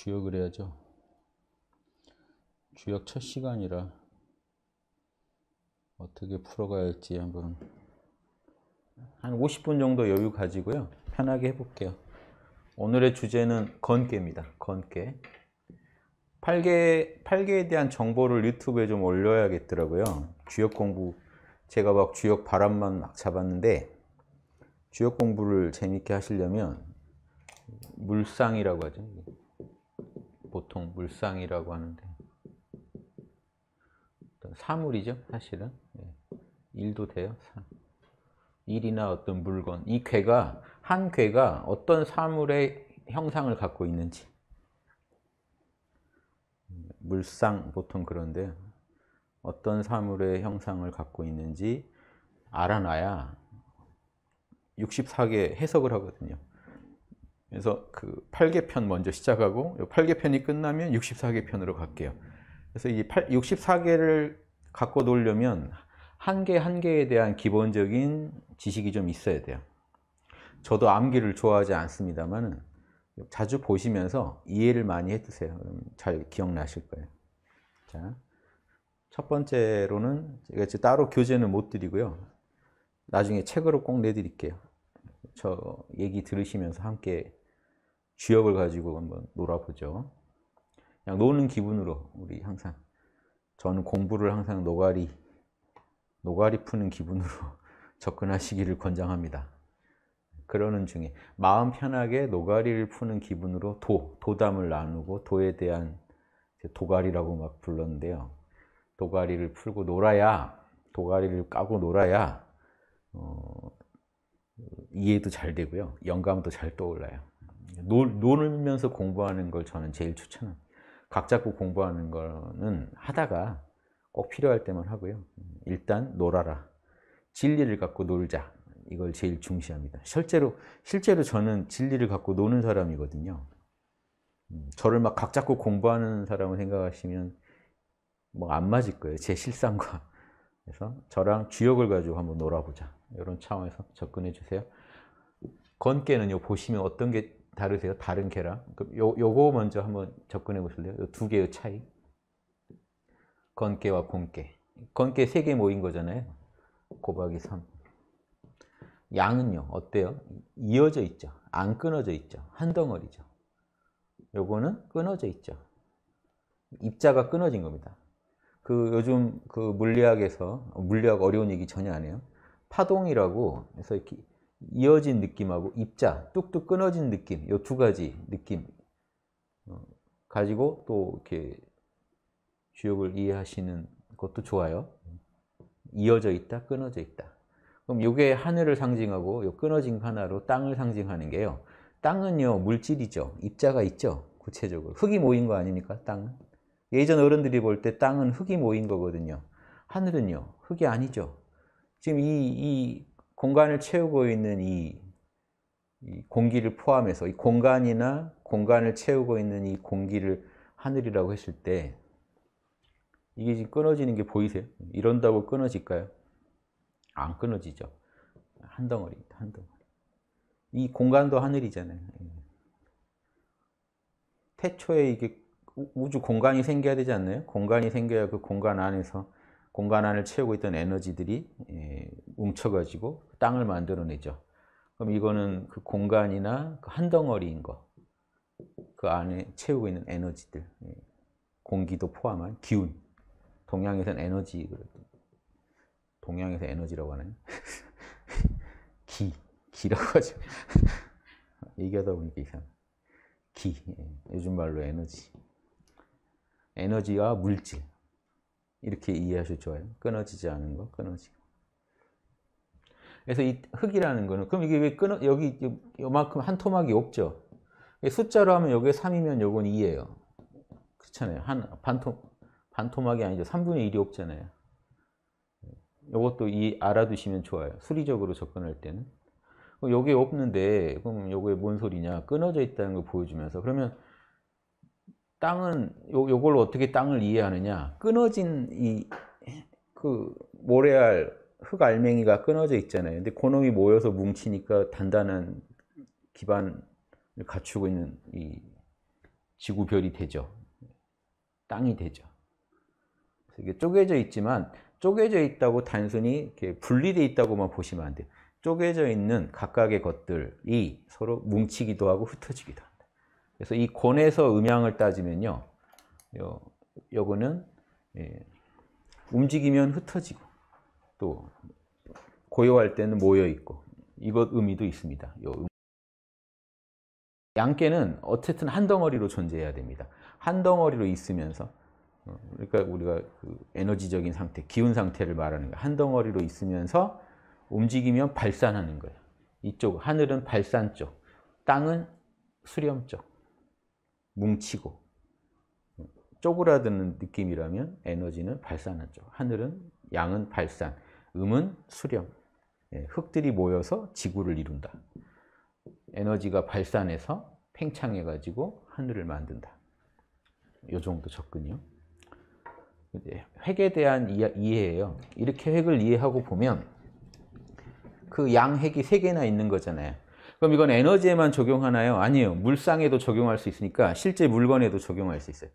주역을 해야죠. 주역 첫 시간이라 어떻게 풀어가야 할지 한번 한 50분 정도 여유 가지고요. 편하게 해볼게요. 오늘의 주제는 건깨입니다. 건깨. 8개, 8개에 대한 정보를 유튜브에 좀 올려야겠더라고요. 주역 공부, 제가 막 주역 바람만 막 잡았는데, 주역 공부를 재밌게 하시려면, 물상이라고 하죠. 보통 물상이라고 하는데 사물이죠 사실은 예. 일도 돼요 사. 일이나 어떤 물건 이 괴가 한 괴가 어떤 사물의 형상을 갖고 있는지 물상 보통 그런데 어떤 사물의 형상을 갖고 있는지 알아놔야 64개 해석을 하거든요 그래서 그 8개편 먼저 시작하고 8개편이 끝나면 64개편으로 갈게요. 그래서 이 64개를 갖고 놀려면 한 개 한 개에 대한 기본적인 지식이 좀 있어야 돼요. 저도 암기를 좋아하지 않습니다만 자주 보시면서 이해를 많이 해두세요. 잘 기억나실 거예요. 자, 첫 번째로는 제가 따로 교재는 못 드리고요. 나중에 책으로 꼭 내드릴게요. 저 얘기 들으시면서 함께 주역을 가지고 한번 놀아보죠. 그냥 노는 기분으로 우리 항상 저는 공부를 항상 노가리 노가리 푸는 기분으로 접근하시기를 권장합니다. 그러는 중에 마음 편하게 노가리를 푸는 기분으로 도, 도담을 나누고 도에 대한 도가리라고 막 불렀는데요. 도가리를 풀고 놀아야, 도가리를 까고 놀아야 어, 이해도 잘 되고요. 영감도 잘 떠올라요. 놀, 놀면서 공부하는 걸 저는 제일 추천합니다. 각 잡고 공부하는 거는 하다가 꼭 필요할 때만 하고요. 일단 놀아라. 진리를 갖고 놀자. 이걸 제일 중시합니다. 실제로 실제로 저는 진리를 갖고 노는 사람이거든요. 음, 저를 막 각 잡고 공부하는 사람을 생각하시면 뭐 안 맞을 거예요. 제 실상과 그래서 저랑 주역을 가지고 한번 놀아보자. 이런 차원에서 접근해 주세요. 건깨는 요 보시면 어떤 게 다르세요? 다른 개랑. 그럼 요, 요거 먼저 한번 접근해 보실래요? 요 두 개의 차이. 건깨와 공깨. 건깨 세개 모인 거잖아요. 곱하기 3. 양은요, 어때요? 이어져 있죠. 안 끊어져 있죠. 한 덩어리죠. 요거는 끊어져 있죠. 입자가 끊어진 겁니다. 그 요즘 그 물리학에서 물리학 어려운 얘기 전혀 안 해요. 파동이라고 해서 이렇게 이어진 느낌하고 입자, 뚝뚝 끊어진 느낌 이 두 가지 느낌 어, 가지고 또 이렇게 주역을 이해하시는 것도 좋아요. 이어져 있다, 끊어져 있다. 그럼 요게 하늘을 상징하고 요 끊어진 하나로 땅을 상징하는 게요. 땅은요 물질이죠. 입자가 있죠. 구체적으로 흙이 모인 거 아닙니까? 땅은 예전 어른들이 볼 때 땅은 흙이 모인 거거든요. 하늘은요 흙이 아니죠. 지금 이, 이 공간을 채우고 있는 이, 이 공기를 포함해서 이 공간이나 공간을 채우고 있는 이 공기를 하늘이라고 했을 때 이게 지금 끊어지는 게 보이세요? 이런다고 끊어질까요? 안 끊어지죠. 한 덩어리, 한 덩어리. 이 공간도 하늘이잖아요. 예. 태초에 이게 우주 공간이 생겨야 되지 않나요? 공간이 생겨야 그 공간 안에서 공간 안을 채우고 있던 에너지들이 예, 뭉쳐가지고 땅을 만들어내죠. 그럼 이거는 그 공간이나 그 한 덩어리인 거, 그 안에 채우고 있는 에너지들, 예, 공기도 포함한 기운. 동양에서는 에너지, 동양에서 에너지라고 하나요? 기, 기라고 하죠. 얘기하다 보니까 이상. 기, 예, 요즘 말로 에너지. 에너지와 물질, 이렇게 이해하셔도 좋아요. 끊어지지 않은 거, 끊어지고. 그래서 이 흙이라는 거는 그럼 이게 왜 끊어 여기 요만큼 한 토막이 없죠. 숫자로 하면 여기 3이면 요건 2예요. 그렇잖아요. 한 반토 반토막이 아니죠. 3분의 1이 없잖아요. 요것도 이 알아두시면 좋아요. 수리적으로 접근할 때는. 요게 없는데 그럼 요게 뭔 소리냐? 끊어져 있다는 걸 보여주면서 그러면 땅은 요, 요걸 어떻게 땅을 이해하느냐 끊어진 이 그 모래알 흙 알맹이가 끊어져 있잖아요 근데 그놈이 모여서 뭉치니까 단단한 기반을 갖추고 있는 이 지구별이 되죠 땅이 되죠 이게 쪼개져 있지만 쪼개져 있다고 단순히 이렇게 분리돼 있다고만 보시면 안 돼요 쪼개져 있는 각각의 것들이 서로 뭉치기도 하고 흩어지기도 합니다 그래서 이 권에서 음향을 따지면요. 요, 요거는 예, 움직이면 흩어지고 또 고요할 때는 모여 있고 이것 의미도 있습니다. 요 음 양계는 어쨌든 한 덩어리로 존재해야 됩니다. 한 덩어리로 있으면서 어, 그러니까 우리가 그 에너지적인 상태, 기운 상태를 말하는 거예요. 한 덩어리로 있으면서 움직이면 발산하는 거예요. 이쪽 하늘은 발산 쪽, 땅은 수렴 쪽. 뭉치고 쪼그라드는 느낌이라면 에너지는 발산한 쪽, 하늘은 양은 발산, 음은 수렴. 예, 흙들이 모여서 지구를 이룬다. 에너지가 발산해서 팽창해가지고 하늘을 만든다. 요 정도 접근이요. 획에 대한 이해예요. 이렇게 획을 이해하고 보면 그 양핵이 세 개나 있는 거잖아요. 그럼 이건 에너지에만 적용하나요? 아니요 물상에도 적용할 수 있으니까 실제 물건에도 적용할 수 있어요.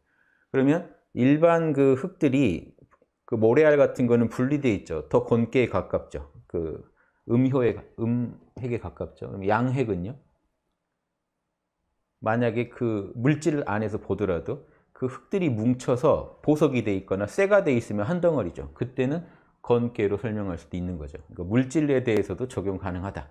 그러면 일반 그 흙들이 그 모래알 같은 거는 분리돼 있죠. 더 곤깨에 가깝죠. 그 음효에 음핵에 가깝죠. 그럼 양핵은요? 만약에 그 물질 안에서 보더라도 그 흙들이 뭉쳐서 보석이 돼 있거나 쇠가 돼 있으면 한 덩어리죠. 그때는 건깨로 설명할 수도 있는 거죠. 그러니까 물질에 대해서도 적용 가능하다.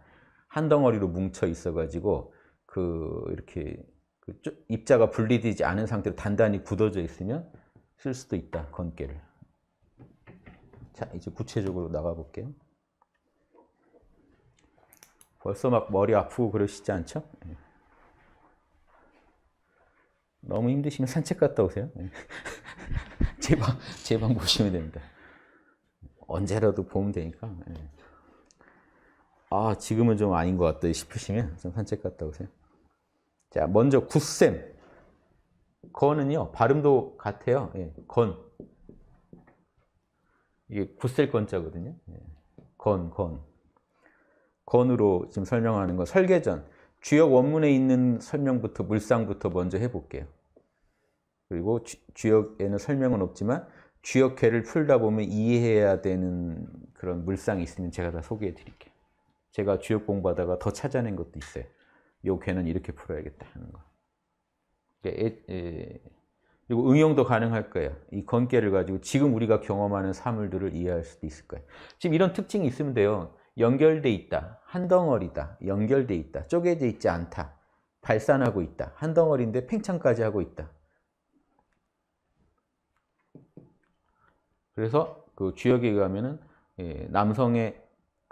한 덩어리로 뭉쳐 있어가지고 그 이렇게 그 입자가 분리되지 않은 상태로 단단히 굳어져 있으면 쓸 수도 있다 건깨를. 자 이제 구체적으로 나가볼게요. 벌써 막 머리 아프고 그러시지 않죠? 네. 너무 힘드시면 산책 갔다 오세요. 네. 제 방, 제방 보시면 됩니다. 언제라도 보면 되니까. 네. 아 지금은 좀 아닌 것 같다 싶으시면 좀 산책 갔다 오세요. 자 먼저 굿셈 건은요 발음도 같아요. 예, 건 이게 굿셀 건자거든요. 예, 건 건. 건으로 지금 설명하는 건 설계전 주역 원문에 있는 설명부터 물상부터 먼저 해볼게요. 그리고 주, 역에는 설명은 없지만 주역회를 풀다 보면 이해해야 되는 그런 물상이 있으면 제가 다 소개해 드릴게요. 제가 주역 공부하다가 더 찾아낸 것도 있어요. 요 괴는 이렇게 풀어야겠다 하는 거. 그러니까 그리고 응용도 가능할 거예요. 이 건개를 가지고 지금 우리가 경험하는 사물들을 이해할 수도 있을 거예요. 지금 이런 특징이 있으면 돼요. 연결돼 있다. 한 덩어리다. 연결돼 있다. 쪼개져 있지 않다. 발산하고 있다. 한 덩어리인데 팽창까지 하고 있다. 그래서 그 주역에 의면은 예, 남성의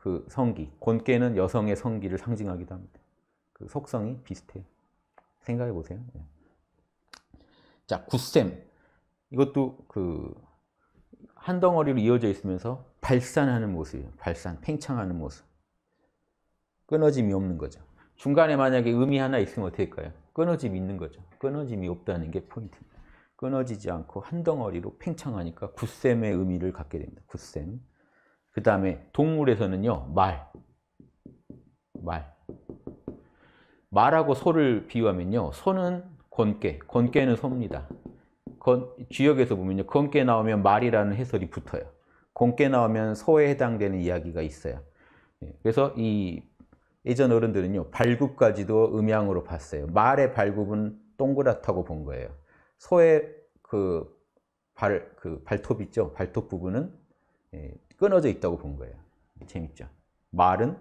그 성기, 곤깨는 여성의 성기를 상징하기도 합니다. 그 속성이 비슷해요. 생각해 보세요. 예. 자, 굿셈. 이것도 그 한 덩어리로 이어져 있으면서 발산하는 모습이에요. 발산, 팽창하는 모습. 끊어짐이 없는 거죠. 중간에 만약에 음이 하나 있으면 어떻까요 끊어짐이 있는 거죠. 끊어짐이 없다는 게 포인트입니다. 끊어지지 않고 한 덩어리로 팽창하니까 굿셈의 의미를 갖게 됩니다. 굿셈. 그 다음에 동물에서는요. 말. 말. 말하고 소를 비유하면요. 소는 권께, 권께는 소입니다. 건, 지역에서 보면요. 건깨 나오면 말이라는 해설이 붙어요. 건깨 나오면 소에 해당되는 이야기가 있어요. 예, 그래서 이 예전 어른들은요. 발굽까지도 음양으로 봤어요. 말의 발굽은 동그랗다고 본 거예요. 소의 그 발, 그 발톱 있죠? 발톱 부분은 예, 끊어져 있다고 본 거예요. 재밌죠? 말은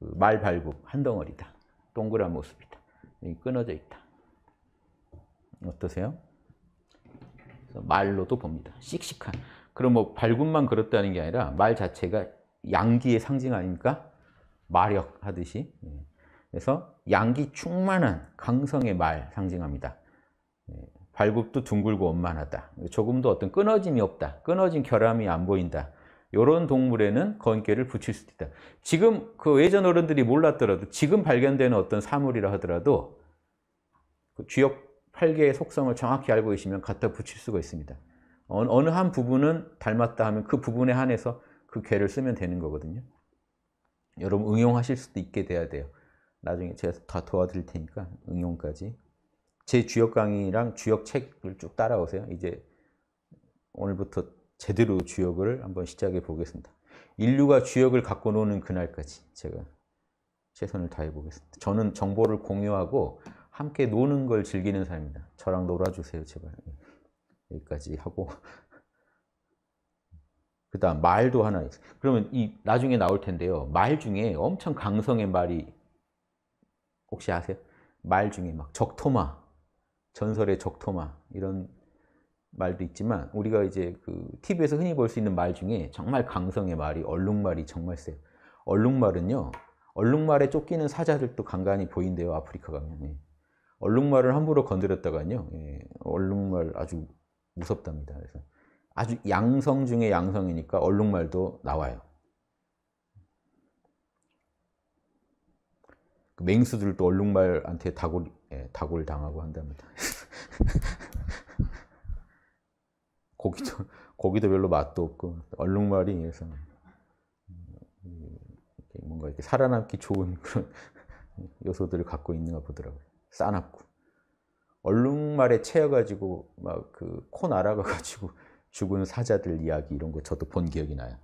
그 말 발굽 한 덩어리다. 동그란 모습이다. 끊어져 있다. 어떠세요? 말로도 봅니다. 씩씩한. 그럼 뭐 발굽만 그렇다는 게 아니라 말 자체가 양기의 상징 아닙니까? 마력 하듯이. 예. 그래서 양기 충만한 강성의 말 상징합니다. 예. 발굽도 둥글고 원만하다. 조금도 어떤 끊어짐이 없다. 끊어진 결함이 안 보인다. 이런 동물에는 건깨를 붙일 수도 있다. 지금 그 예전 어른들이 몰랐더라도 지금 발견되는 어떤 사물이라 하더라도 그 주역 8개의 속성을 정확히 알고 계시면 갖다 붙일 수가 있습니다. 어느 한 부분은 닮았다 하면 그 부분에 한해서 그 괴를 쓰면 되는 거거든요. 여러분 응용하실 수도 있게 돼야 돼요. 나중에 제가 다 도와드릴 테니까 응용까지. 제 주역 강의랑 주역 책을 쭉 따라오세요. 이제 오늘부터 제대로 주역을 한번 시작해 보겠습니다. 인류가 주역을 갖고 노는 그날까지 제가 최선을 다해 보겠습니다. 저는 정보를 공유하고 함께 노는 걸 즐기는 사람입니다. 저랑 놀아주세요, 제발. 예, 여기까지 하고 그 다음 말도 하나 있어요. 그러면 이 나중에 나올 텐데요. 말 중에 엄청 강성의 말이 혹시 아세요? 말 중에 막 적토마, 전설의 적토마 이런 말도 있지만 우리가 이제 그 TV에서 흔히 볼 수 있는 말 중에 정말 강성의 말이 얼룩말이 정말 세요. 얼룩말은요. 얼룩말에 쫓기는 사자들도 간간히 보인대요. 아프리카 가면. 예. 얼룩말을 함부로 건드렸다가요. 예. 얼룩말 아주 무섭답니다. 그래서 아주 양성 중에 양성이니까 얼룩말도 나와요. 그 맹수들도 얼룩말한테 다골, 예, 당하고 한답니다. 고기도 고기도 별로 맛도 없고 얼룩말이 그래서 음, 뭔가 이렇게 살아남기 좋은 그런 요소들을 갖고 있는가 보더라고요. 싸납고 얼룩말에 채여가지고 막 그 코 날아가가지고 죽은 사자들 이야기 이런 거 저도 본 기억이 나요.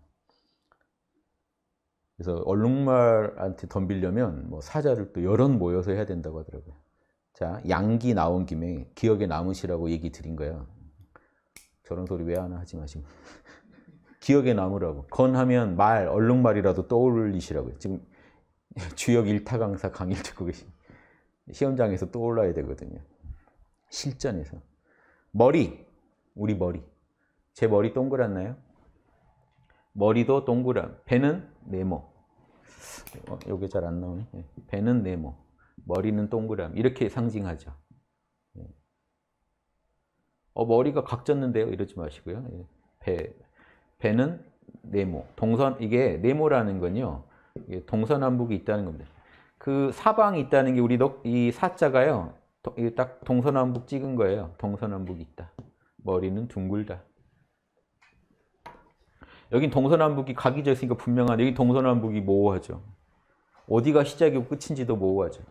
그래서 얼룩말한테 덤비려면 뭐 사자를 또 여럿 모여서 해야 된다고 하더라고요. 자, 양기 나온 김에 기억에 남으시라고 얘기 드린 거예요. 저런 소리 왜 하나 하지 마시고 기억에 남으라고 건하면 말, 얼룩말이라도 떠올리시라고요. 지금 주역 일타 강사 강의를 듣고 계신 시험장에서 떠올라야 되거든요. 실전에서 머리, 우리 머리 제 머리 동그랗나요? 머리도 동그란 배는 네모 어, 이게 잘 안 나오네 예. 배는 네모 머리는 동그람 이렇게 상징하죠. 어, 머리가 각졌는데요. 이러지 마시고요. 예. 배, 배는 네모. 동선, 이게 네모라는 건요. 동서남북이 있다는 겁니다. 그 사방이 있다는 게 우리 이 사자가요. 딱 동서남북 찍은 거예요. 동서남북이 있다. 머리는 둥글다. 여긴 동서남북이 각이 져 있으니까 분명한 여기 동서남북이 모호하죠. 어디가 시작이고 끝인지도 모호하죠.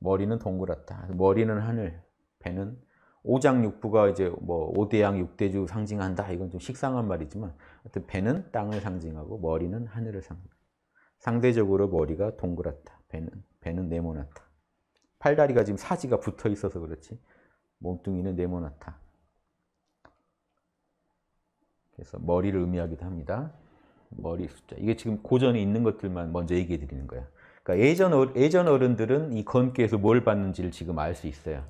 머리는 동그랗다. 머리는 하늘, 배는 오장육부가 이제 뭐 오대양 육대주 상징한다 이건 좀 식상한 말이지만 하여튼 배는 땅을 상징하고 머리는 하늘을 상징. 상대적으로 머리가 동그랗다. 배는 배는 네모났다. 팔다리가 지금 사지가 붙어 있어서 그렇지 몸뚱이는 네모나다 그래서 머리를 의미하기도 합니다. 머리 숫자. 이게 지금 고전에 있는 것들만 먼저 얘기해 드리는 거야. 그러니까 예전, 예전 어른들은 이 건기에서 뭘 받는지를 지금 알 수 있어요.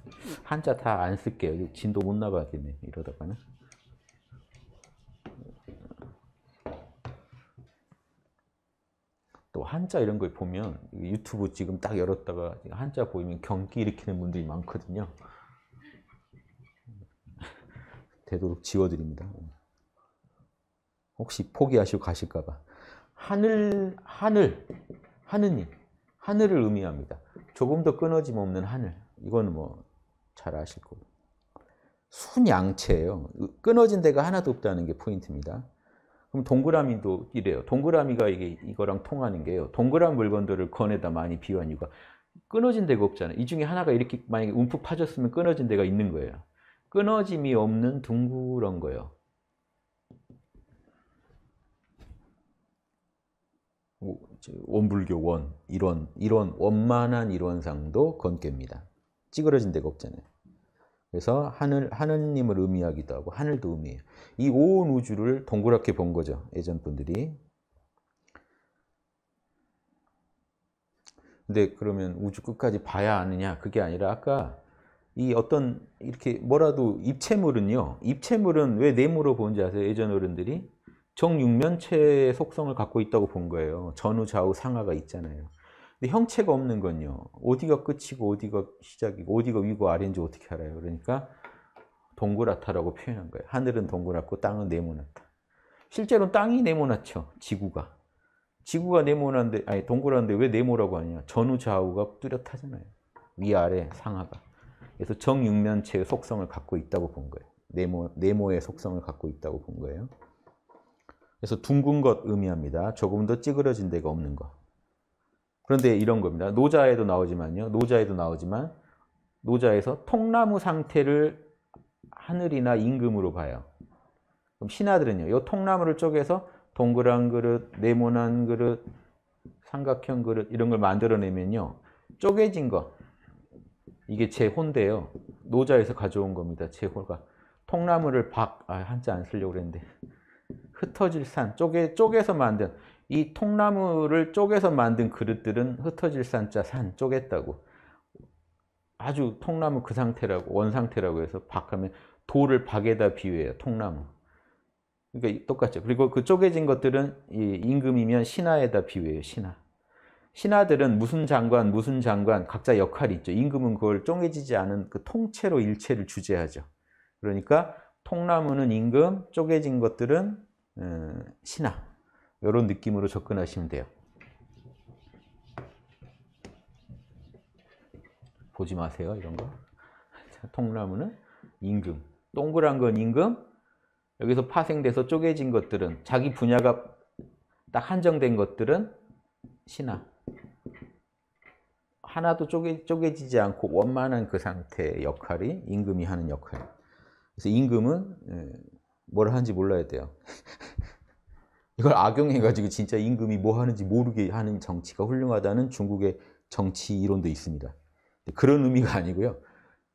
한자 다 안 쓸게요. 진도 못 나가겠네. 이러다가는. 또 한자 이런 걸 보면 유튜브 지금 딱 열었다가 한자 보이면 경기 일으키는 분들이 많거든요. 되도록 지워드립니다. 혹시 포기하시고 가실까봐. 하늘, 하늘, 하느님. 하늘을 의미합니다. 조금 더 끊어짐 없는 하늘. 이건 뭐 잘 아실 거고. 순양체예요. 끊어진 데가 하나도 없다는 게 포인트입니다. 그럼 동그라미도 이래요. 동그라미가 이게 이거랑 통하는 게요. 동그란 물건들을 건에다 많이 비유한 이유가 끊어진 데가 없잖아요. 이 중에 하나가 이렇게 만약에 움푹 파졌으면 끊어진 데가 있는 거예요. 끊어짐이 없는 둥그런 거예요. 원불교 원, 이원 일원, 원만한 일원상도 건깨니다 찌그러진 데가 없잖아요. 그래서 하늘, 하느님을 의미하기도 하고 하늘도 의미해요. 이 온 우주를 동그랗게 본 거죠. 예전 분들이. 근데 그러면 우주 끝까지 봐야 아느냐? 그게 아니라 아까 이 어떤 이렇게 뭐라도 입체물은요. 입체물은 왜 네모로 본지 아세요? 예전 어른들이? 정육면체의 속성을 갖고 있다고 본 거예요. 전후 좌우 상하가 있잖아요. 근데 형체가 없는 건요. 어디가 끝이고 어디가 시작이고 어디가 위고 아래인지 어떻게 알아요? 그러니까 동그랗다라고 표현한 거예요. 하늘은 동그랗고 땅은 네모났다. 실제로 땅이 네모났죠. 지구가. 지구가 네모난데 아니 동그란데 왜 네모라고 하냐? 전후 좌우가 뚜렷하잖아요. 위아래 상하가. 그래서 정육면체의 속성을 갖고 있다고 본 거예요. 네모 네모의 속성을 갖고 있다고 본 거예요. 그래서 둥근 것 의미합니다. 조금 더 찌그러진 데가 없는 것. 그런데 이런 겁니다. 노자에도 나오지만요. 노자에도 나오지만 노자에서 통나무 상태를 하늘이나 임금으로 봐요. 그럼 신하들은요. 이 통나무를 쪼개서 동그란 그릇, 네모난 그릇, 삼각형 그릇 이런 걸 만들어내면요. 쪼개진 거. 이게 제 혼데요. 노자에서 가져온 겁니다. 제 혼가. 통나무를 박, 아, 한자 안 쓰려고 그랬는데. 흩어질 산, 쪼개, 쪼개서 만든 이 통나무를 쪼개서 만든 그릇들은 흩어질 산자 산, 쪼갰다고 아주 통나무 그 상태라고 원상태라고 해서 박하면 돌을 박에다 비유해요 통나무 그러니까 똑같죠 그리고 그 쪼개진 것들은 이 임금이면 신하에다 비유해요 신하 신하들은 무슨 장관 무슨 장관 각자 역할이 있죠 임금은 그걸 쪼개지지 않은 그 통째로 일체를 주재하죠 그러니까 통나무는 임금 쪼개진 것들은 어, 신화 이런 느낌으로 접근하시면 돼요. 보지 마세요 이런 거. 통나무는 임금. 동그란 건 임금. 여기서 파생돼서 쪼개진 것들은 자기 분야가 딱 한정된 것들은 신화. 하나도 쪼개, 지지 않고 원만한 그 상태의 역할이 임금이 하는 역할. 그래서 임금은 예, 뭘 하는지 몰라야 돼요. 이걸 악용해가지고 진짜 임금이 뭐 하는지 모르게 하는 정치가 훌륭하다는 중국의 정치 이론도 있습니다. 그런 의미가 아니고요.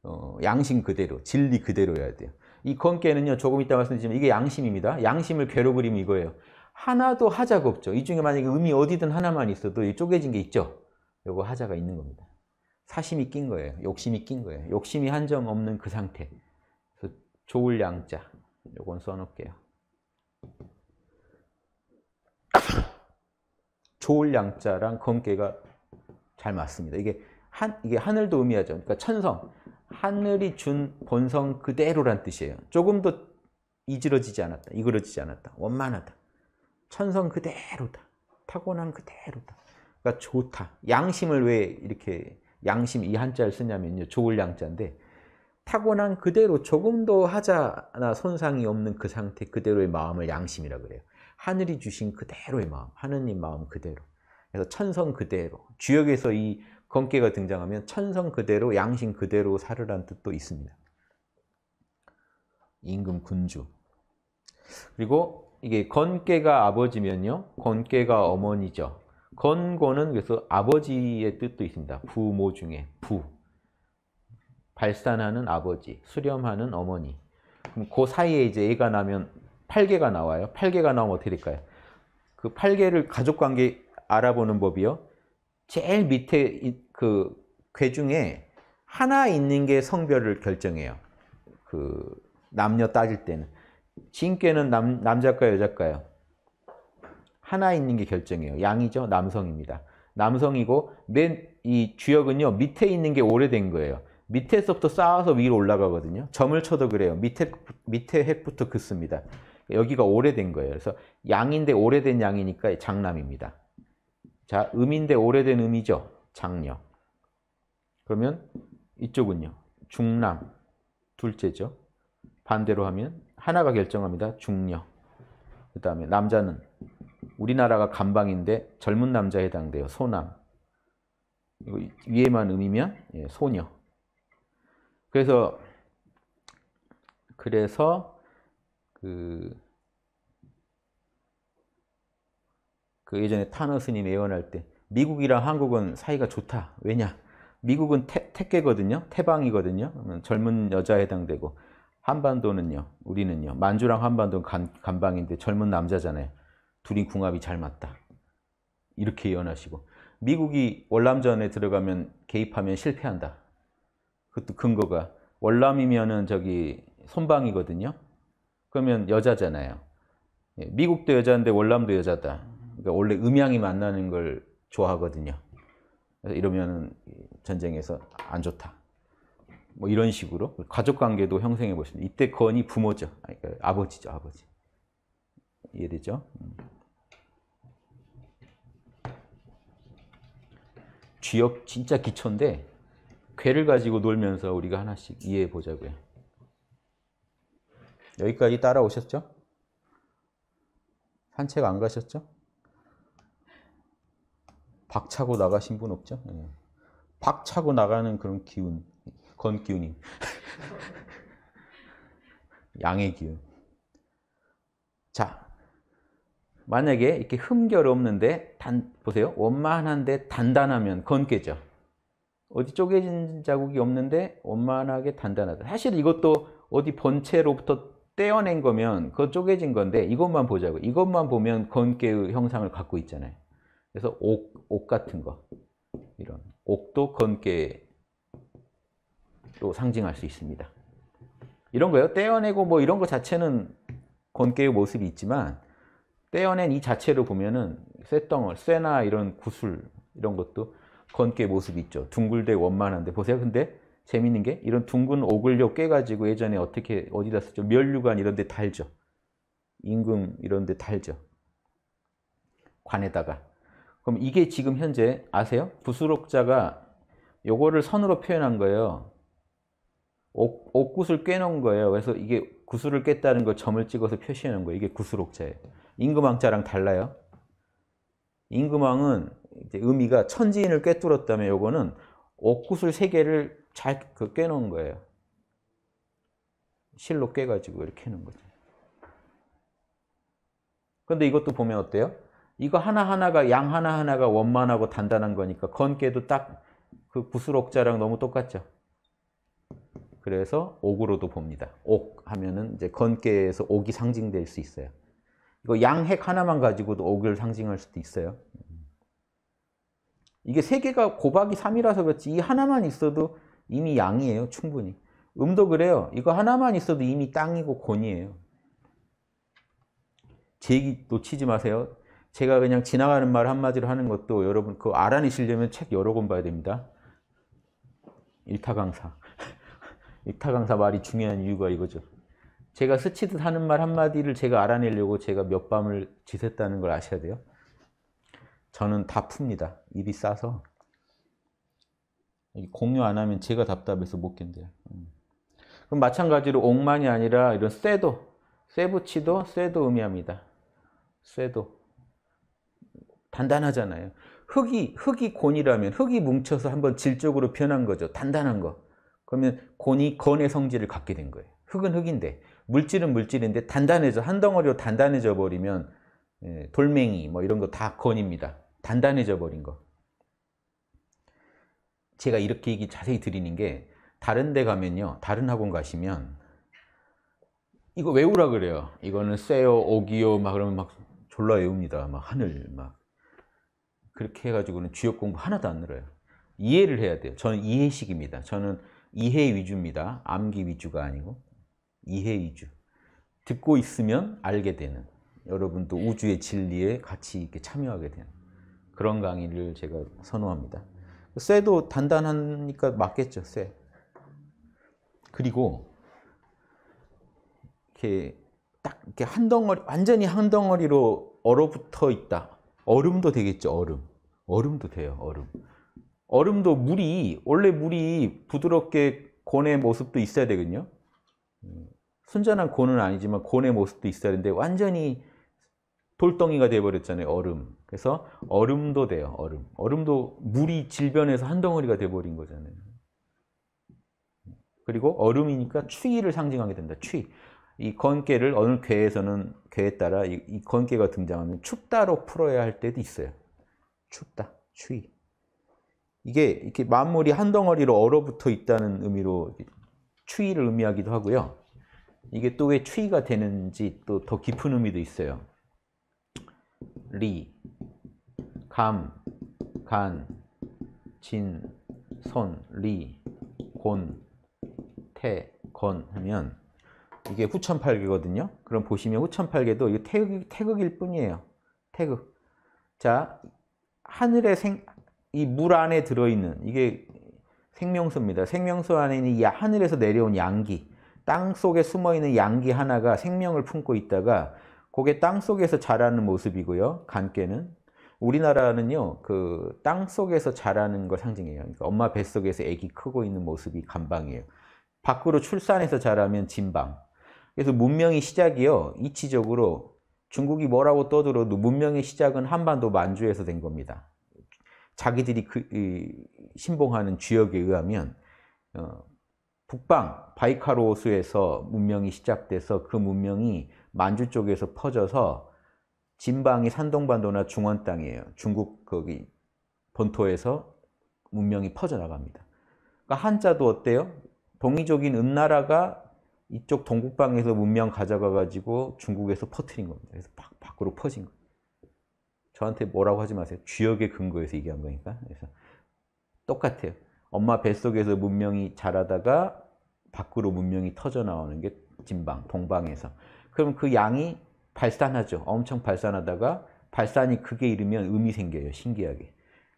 어, 양심 그대로, 진리 그대로여야 돼요. 이건계는요 조금 이따 말씀드리지만 이게 양심입니다. 양심을 괴로 그면 이거예요. 하나도 하자가 없죠. 이 중에 만약에 의미 어디든 하나만 있어도 쪼개진 게 있죠. 요거 하자가 있는 겁니다. 사심이 낀 거예요. 욕심이 낀 거예요. 욕심이 한 점 없는 그 상태. 좋을 양자. 요건 써놓을게요. 좋을 양자랑 검게가 잘 맞습니다. 이게 한 이게 하늘도 의미하죠. 그러니까 천성 하늘이 준 본성 그대로란 뜻이에요. 조금 더 이지러지지 않았다. 이그러지지 않았다. 원만하다. 천성 그대로다. 타고난 그대로다. 그러니까 좋다. 양심을 왜 이렇게 양심 이 한자를 쓰냐면요. 좋을 양자인데 타고난 그대로 조금 더 하자나 손상이 없는 그 상태 그대로의 마음을 양심이라 그래요. 하늘이 주신 그대로의 마음, 하느님 마음 그대로. 그래서 천성 그대로. 주역에서 이 건개가 등장하면 천성 그대로, 양심 그대로 살으란 뜻도 있습니다. 임금 군주. 그리고 이게 건개가 아버지면요. 건개가 어머니죠. 건고는 그래서 아버지의 뜻도 있습니다. 부모 중에 부. 발산하는 아버지, 수렴하는 어머니. 그럼 그 사이에 이제 애가 나면 8개가 나와요. 8개가 나오면 어떻게 될까요? 그 8개를 가족관계 알아보는 법이요. 제일 밑에 그 괴 중에 하나 있는 게 성별을 결정해요. 그 남녀 따질 때는. 진께는 남, 남자까요여자까요 하나 있는 게 결정해요. 양이죠? 남성입니다. 남성이고 맨 이 주역은요 밑에 있는 게 오래된 거예요. 밑에서부터 쌓아서 위로 올라가거든요. 점을 쳐도 그래요. 밑에, 밑에 핵부터 긋습니다. 여기가 오래된 거예요. 그래서 양인데 오래된 양이니까 장남입니다. 자, 음인데 오래된 음이죠. 장녀. 그러면 이쪽은요. 중남, 둘째죠. 반대로 하면 하나가 결정합니다. 중녀. 그 다음에 남자는 우리나라가 감방인데 젊은 남자에 해당돼요. 소남. 위에만 음이면 예, 소녀. 그래서 그래서 그, 그 예전에 타너 스님 예언할 때 미국이랑 한국은 사이가 좋다. 왜냐? 미국은 태, 택계거든요. 태방이거든요. 그러면 젊은 여자에 해당되고 한반도는요. 우리는요. 만주랑 한반도는 간, 간방인데 젊은 남자잖아요. 둘이 궁합이 잘 맞다. 이렇게 예언하시고 미국이 월남전에 들어가면 개입하면 실패한다. 그것도 근거가 월남이면은 저기 손방이거든요. 그러면 여자잖아요. 예, 미국도 여자인데 월남도 여자다. 그러니까 원래 음양이 만나는 걸 좋아하거든요. 이러면 전쟁에서 안 좋다. 뭐 이런 식으로 가족 관계도 형성해 보시면 이때 건이 부모죠. 그러니까 아버지죠, 아버지. 이해되죠? 쥐역 음. 진짜 기초인데 괴를 가지고 놀면서 우리가 하나씩 이해해 보자고요. 여기까지 따라오셨죠? 산책 안 가셨죠? 박차고 나가신 분 없죠? 예. 박차고 나가는 그런 기운, 건 기운이. 양의 기운. 자, 만약에 이렇게 흠결 없는데 단 보세요. 원만한데 단단하면 건깨죠. 어디 쪼개진 자국이 없는데 원만하게 단단하다. 사실 이것도 어디 본체로부터 떼어낸 거면 그 쪼개진 건데 이것만 보자고. 이것만 보면 건개의 형상을 갖고 있잖아요. 그래서 옥, 옥 같은 거. 이런 옥도 건개로 상징할 수 있습니다. 이런 거요. 떼어내고 뭐 이런 거 자체는 건개의 모습이 있지만 떼어낸 이 자체로 보면은 쇠덩어, 쇠나 이런 구슬 이런 것도 건깨 모습이 있죠. 둥글대 원만한데 보세요. 근데 재밌는 게 이런 둥근 오글려 깨가지고 예전에 어떻게 어디다 썼죠? 면류관 이런 데 달죠. 임금 이런 데 달죠. 관에다가. 그럼 이게 지금 현재 아세요? 부수록자가 요거를 선으로 표현한 거예요. 옥, 옥구슬 꿰놓은 거예요. 그래서 이게 구슬을 꿰다는걸 점을 찍어서 표시하는 거예요. 이게 구슬옥자예요. 임금왕자랑 달라요. 임금왕은 의미가 천지인을 꿰뚫었다면 요거는 옥구슬 세 개를 잘 그 꿰놓은 거예요. 실로 꿰가지고 이렇게 해놓은 거죠. 그런데 이것도 보면 어때요? 이거 하나하나가 양 하나하나가 원만하고 단단한 거니까 건깨도 딱 그 구슬옥자랑 너무 똑같죠. 그래서 옥으로도 봅니다. 옥 하면은 이제 건깨에서 옥이 상징될 수 있어요. 이거 양핵 하나만 가지고도 옥을 상징할 수도 있어요. 이게 세 개가 곱하기 3이라서 그렇지 이 하나만 있어도 이미 양이에요 충분히 음도 그래요 이거 하나만 있어도 이미 땅이고 곤이에요 제 얘기 놓치지 마세요 제가 그냥 지나가는 말 한마디로 하는 것도 여러분 그 알아내시려면 책 여러 권 봐야 됩니다 일타 강사 일타 강사 말이 중요한 이유가 이거죠 제가 스치듯 하는 말 한마디를 제가 알아내려고 제가 몇 밤을 지샜다는 걸 아셔야 돼요 저는 다 풉니다. 입이 싸서. 공유 안 하면 제가 답답해서 못 견뎌요. 음. 그럼 마찬가지로 옥만이 아니라 이런 쇠도, 쇠붙이도 쇠도 의미합니다. 쇠도. 단단하잖아요. 흙이, 흙이 곤이라면 흙이 뭉쳐서 한번 질적으로 변한 거죠. 단단한 거. 그러면 곤이 건의 성질을 갖게 된 거예요. 흙은 흙인데, 물질은 물질인데 단단해져, 한 덩어리로 단단해져 버리면 예, 돌멩이 뭐 이런 거 다 건입니다. 단단해져 버린 거. 제가 이렇게 얘기 자세히 드리는 게 다른 데 가면요. 다른 학원 가시면 이거 외우라 그래요. 이거는 쎄요, 오기요 막 그러면 막 졸라 외웁니다. 막 하늘 막 그렇게 해가지고는 주역 공부 하나도 안 늘어요. 이해를 해야 돼요. 저는 이해식입니다. 저는 이해 위주입니다. 암기 위주가 아니고 이해 위주. 듣고 있으면 알게 되는 여러분도 우주의 진리에 같이 이렇게 참여하게 되는 그런 강의를 제가 선호합니다. 쇠도 단단하니까 맞겠죠, 쇠. 그리고 이렇게 딱 이렇게 한 덩어리 완전히 한 덩어리로 얼어붙어 있다. 얼음도 되겠죠, 얼음. 얼음도 돼요, 얼음. 얼음도 물이 원래 물이 부드럽게 곤의 모습도 있어야 되거든요. 음, 순전한 곤은 아니지만 곤의 모습도 있어야 되는데 완전히 돌덩이가 돼버렸잖아요 얼음 그래서 얼음도 돼요 얼음 얼음도 물이 질변해서 한 덩어리가 돼버린 거잖아요 그리고 얼음이니까 추위를 상징하게 된다 추위 이 건깨를 어느 괴에서는 괴에 따라 이, 이 건깨가 등장하면 춥다로 풀어야 할 때도 있어요 춥다 추위 이게 이렇게 만물이 한 덩어리로 얼어붙어 있다는 의미로 추위를 의미하기도 하고요 이게 또 왜 추위가 되는지 또 더 깊은 의미도 있어요 리, 감, 간, 진, 선, 리, 곤, 태, 건 하면 이게 후천팔계거든요. 그럼 보시면 후천팔계도 이 태극, 태극일 뿐이에요. 태극. 자, 하늘에 생, 이 물 안에 들어있는 이게 생명수입니다. 생명수 안에 있는 이 하늘에서 내려온 양기, 땅 속에 숨어있는 양기 하나가 생명을 품고 있다가 그게 땅속에서 자라는 모습이고요. 간깨는 우리나라는요. 그 땅속에서 자라는 걸 상징해요. 그러니까 엄마 뱃속에서 아기 크고 있는 모습이 간방이에요. 밖으로 출산해서 자라면 진방. 그래서 문명의 시작이요. 이치적으로 중국이 뭐라고 떠들어도 문명의 시작은 한반도 만주에서 된 겁니다. 자기들이 그, 이, 신봉하는 주역에 의하면 어, 북방 바이카로수에서 문명이 시작돼서 그 문명이 만주 쪽에서 퍼져서 진방이 산동반도나 중원 땅이에요. 중국 거기 본토에서 문명이 퍼져나갑니다. 그러니까 한자도 어때요? 동이족인 은나라가 이쪽 동북방에서 문명 가져가가지고 중국에서 퍼트린 겁니다. 그래서 막 밖으로 퍼진 거예요. 저한테 뭐라고 하지 마세요. 주역의 근거에서 얘기한 거니까. 그래서 똑같아요. 엄마 뱃속에서 문명이 자라다가 밖으로 문명이 터져나오는 게 진방, 동방에서. 그럼 그 양이 발산하죠. 엄청 발산하다가 발산이 극에 이르면 음이 생겨요. 신기하게.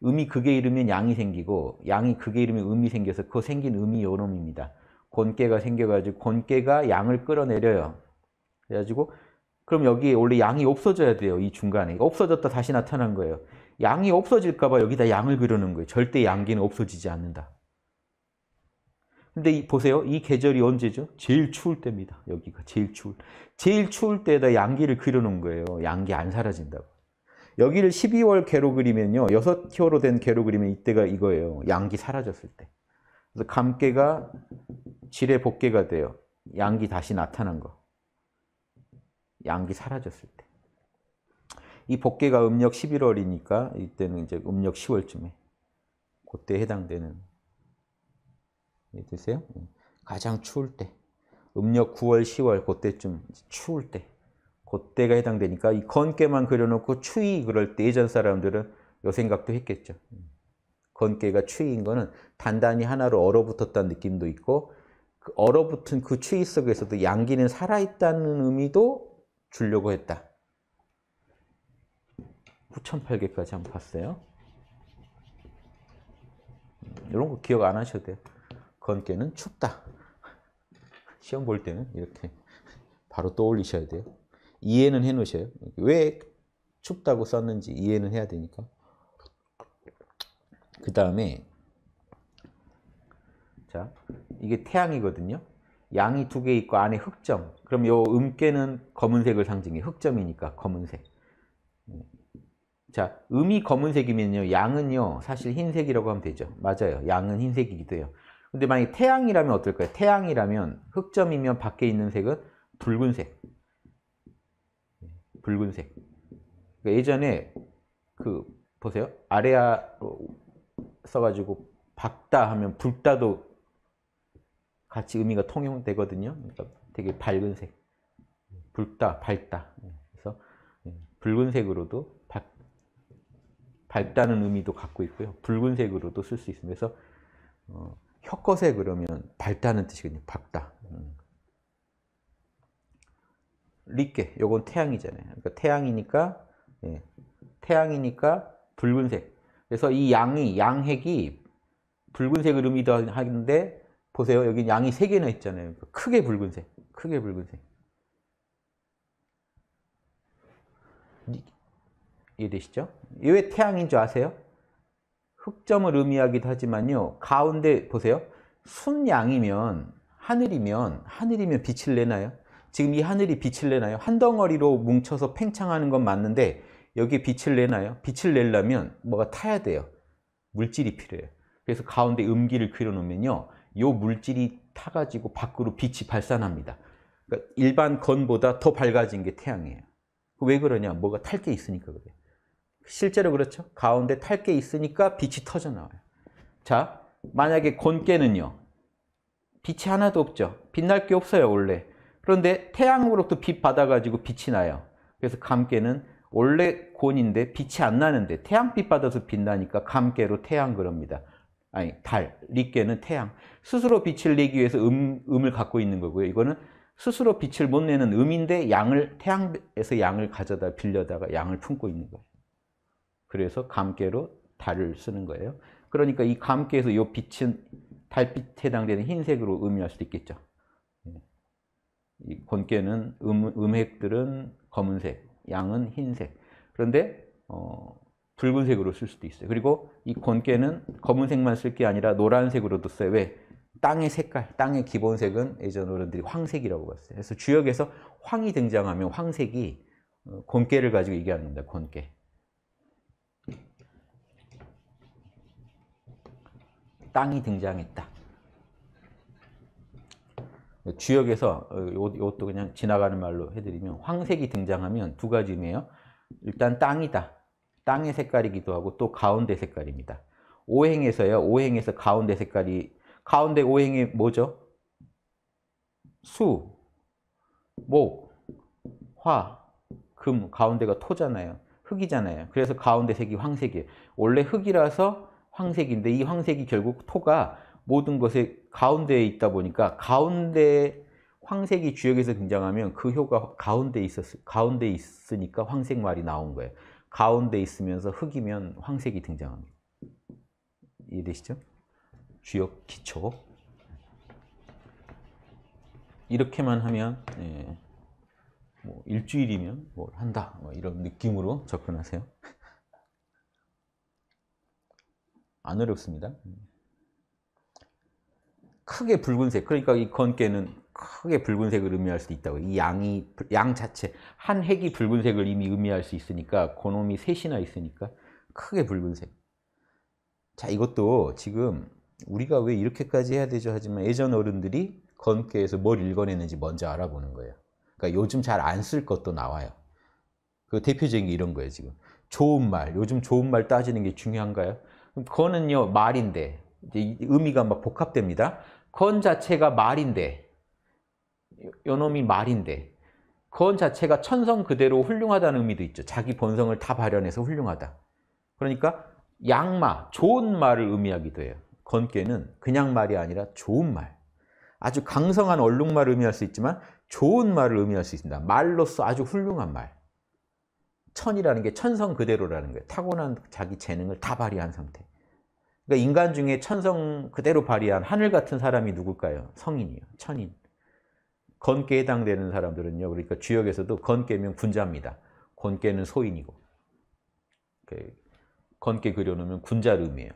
음이 극에 이르면 양이 생기고 양이 극에 이르면 음이 생겨서 그 생긴 음이 요놈입니다. 곤깨가 생겨가지고 곤깨가 양을 끌어내려요. 그래가지고 그럼 여기 원래 양이 없어져야 돼요. 이 중간에. 없어졌다 다시 나타난 거예요. 양이 없어질까 봐 여기다 양을 그려놓은 거예요. 절대 양기는 없어지지 않는다. 근데 이, 보세요. 이 계절이 언제죠? 제일 추울 때입니다. 여기가 제일 추울. 제일 추울 때에다 양기를 그려놓은 거예요. 양기 안 사라진다고. 여기를 12월 개로 그리면요. 여섯 로된 개로 그리면 이때가 이거예요. 양기 사라졌을 때. 그래서 감개가 질의 복개가 돼요. 양기 다시 나타난 거. 양기 사라졌을 때. 이 복개가 음력 11월이니까 이때는 이제 음력 10월쯤에 그때 해당되는 되세요? 예, 예. 가장 추울 때 음력 9월, 10월 그때쯤 추울 때 그때가 해당되니까 이 건깨만 그려놓고 추위 그럴 때 예전 사람들은 요 생각도 했겠죠. 예. 건깨가 추위인 거는 단단히 하나로 얼어붙었다는 느낌도 있고 그 얼어붙은 그 추위 속에서도 양기는 살아있다는 의미도 주려고 했다. 9,800개까지 한번 봤어요. 이런 음, 거 기억 안 하셔도 돼요. 건께는 춥다. 시험 볼 때는 이렇게 바로 떠올리셔야 돼요. 이해는 해놓으셔요. 왜 춥다고 썼는지 이해는 해야 되니까. 그 다음에 자 이게 태양이거든요. 양이 두 개 있고 안에 흑점. 그럼 요 음계는 검은색을 상징해. 흑점이니까 검은색. 자, 음이 검은색이면요. 양은요. 사실 흰색이라고 하면 되죠. 맞아요. 양은 흰색이기도 해요. 근데 만약에 태양이라면 어떨까요? 태양이라면 흑점이면 밖에 있는 색은 붉은색 붉은색 그러니까 예전에 그 보세요 아레아로 써가지고 박다 하면 붉다도 같이 의미가 통용되거든요 그러니까 되게 밝은 색 붉다 밝다 그래서 붉은색으로도 밝, 밝다는 의미도 갖고 있고요 붉은색으로도 쓸 수 있습니다 그래서 어, 혀것에 그러면 밝다는 뜻이거든요. 밝다. 음. 리께 요건 태양이잖아요. 그러니까 태양이니까 예, 태양이니까 붉은색. 그래서 이 양이 양핵이 붉은색을 의미하는데 보세요. 여기 양이 세 개나 있잖아요. 그러니까 크게 붉은색. 크게 붉은색. 이해되시죠? 왜 태양인 줄 아세요? 흑점을 의미하기도 하지만요. 가운데 보세요. 순양이면 하늘이면 하늘이면 빛을 내나요? 지금 이 하늘이 빛을 내나요? 한 덩어리로 뭉쳐서 팽창하는 건 맞는데 여기 빛을 내나요? 빛을 내려면 뭐가 타야 돼요. 물질이 필요해요. 그래서 가운데 음기를 그려놓으면요. 요 물질이 타가지고 밖으로 빛이 발산합니다. 그러니까 일반 건보다 더 밝아진 게 태양이에요. 왜 그러냐? 뭐가 탈 게 있으니까 그래요. 실제로 그렇죠. 가운데 탈 게 있으니까 빛이 터져 나와요. 자, 만약에 곤깨는요. 빛이 하나도 없죠. 빛날 게 없어요, 원래. 그런데 태양으로부터 빛 받아가지고 빛이 나요. 그래서 감깨는 원래 곤인데 빛이 안 나는데 태양빛 받아서 빛나니까 감깨로 태양 그럽니다. 아니, 달, 리깨는 태양. 스스로 빛을 내기 위해서 음, 음을 갖고 있는 거고요. 이거는 스스로 빛을 못 내는 음인데 양을 태양에서 양을 가져다 빌려다가 양을 품고 있는 거예요. 그래서 감개로 달을 쓰는 거예요. 그러니까 이 감개에서 이 빛은 달빛에 해당되는 흰색으로 의미할 수도 있겠죠. 예. 이 권개는 음, 핵들은 검은색, 양은 흰색. 그런데 어, 붉은색으로 쓸 수도 있어요. 그리고 이 권개는 검은색만 쓸 게 아니라 노란색으로도 써요. 왜? 땅의 색깔, 땅의 기본색은 예전 어른들이 황색이라고 봤어요. 그래서 주역에서 황이 등장하면 황색이 권개를 어, 가지고 얘기하니다 권개. 땅이 등장했다. 주역에서 이것도 그냥 지나가는 말로 해드리면 황색이 등장하면 두 가지 의미예요. 일단 땅이다. 땅의 색깔이기도 하고 또 가운데 색깔입니다. 오행에서요. 오행에서 가운데 색깔이 가운데 오행이 뭐죠? 수, 목, 화, 금 가운데가 토잖아요. 흙이잖아요. 그래서 가운데 색이 황색이에요. 원래 흙이라서 황색인데 이 황색이 결국 토가 모든 것의 가운데에 있다 보니까 가운데 황색이 주역에서 등장하면 그 효가 가운데 있었 가운데 있으니까 황색 말이 나온 거예요. 가운데 있으면서 흙이면 황색이 등장합니다. 이해되시죠? 주역 기초 이렇게만 하면 예, 뭐 일주일이면 뭘 한다 뭐 이런 느낌으로 접근하세요. 안 어렵습니다. 크게 붉은색, 그러니까 이 건깨는 크게 붉은색을 의미할 수도 있다고. 이 양이 양 자체 한 핵이 붉은색을 이미 의미할 수 있으니까 고놈이 셋이나 있으니까 크게 붉은색. 자, 이것도 지금 우리가 왜 이렇게까지 해야 되죠 하지만 예전 어른들이 건께에서 뭘 읽어내는지 먼저 알아보는 거예요. 그러니까 요즘 잘 안 쓸 것도 나와요. 그 대표적인 게 이런 거예요, 지금. 좋은 말, 요즘 좋은 말 따지는 게 중요한가요? 건은요 말인데 의미가 막 복합됩니다. 건 자체가 말인데 요 놈이 말인데 건 자체가 천성 그대로 훌륭하다는 의미도 있죠. 자기 본성을 다 발현해서 훌륭하다. 그러니까 양마, 좋은 말을 의미하기도 해요. 건께는 그냥 말이 아니라 좋은 말. 아주 강성한 얼룩말을 의미할 수 있지만 좋은 말을 의미할 수 있습니다. 말로서 아주 훌륭한 말. 천이라는 게 천성 그대로라는 거예요. 타고난 자기 재능을 다 발휘한 상태. 그러니까 인간 중에 천성 그대로 발휘한 하늘 같은 사람이 누굴까요? 성인이요. 천인. 건깨에 해당되는 사람들은요. 그러니까 주역에서도 건깨면 군자입니다. 건깨는 소인이고. 그 건깨 그려놓으면 군자름이에요.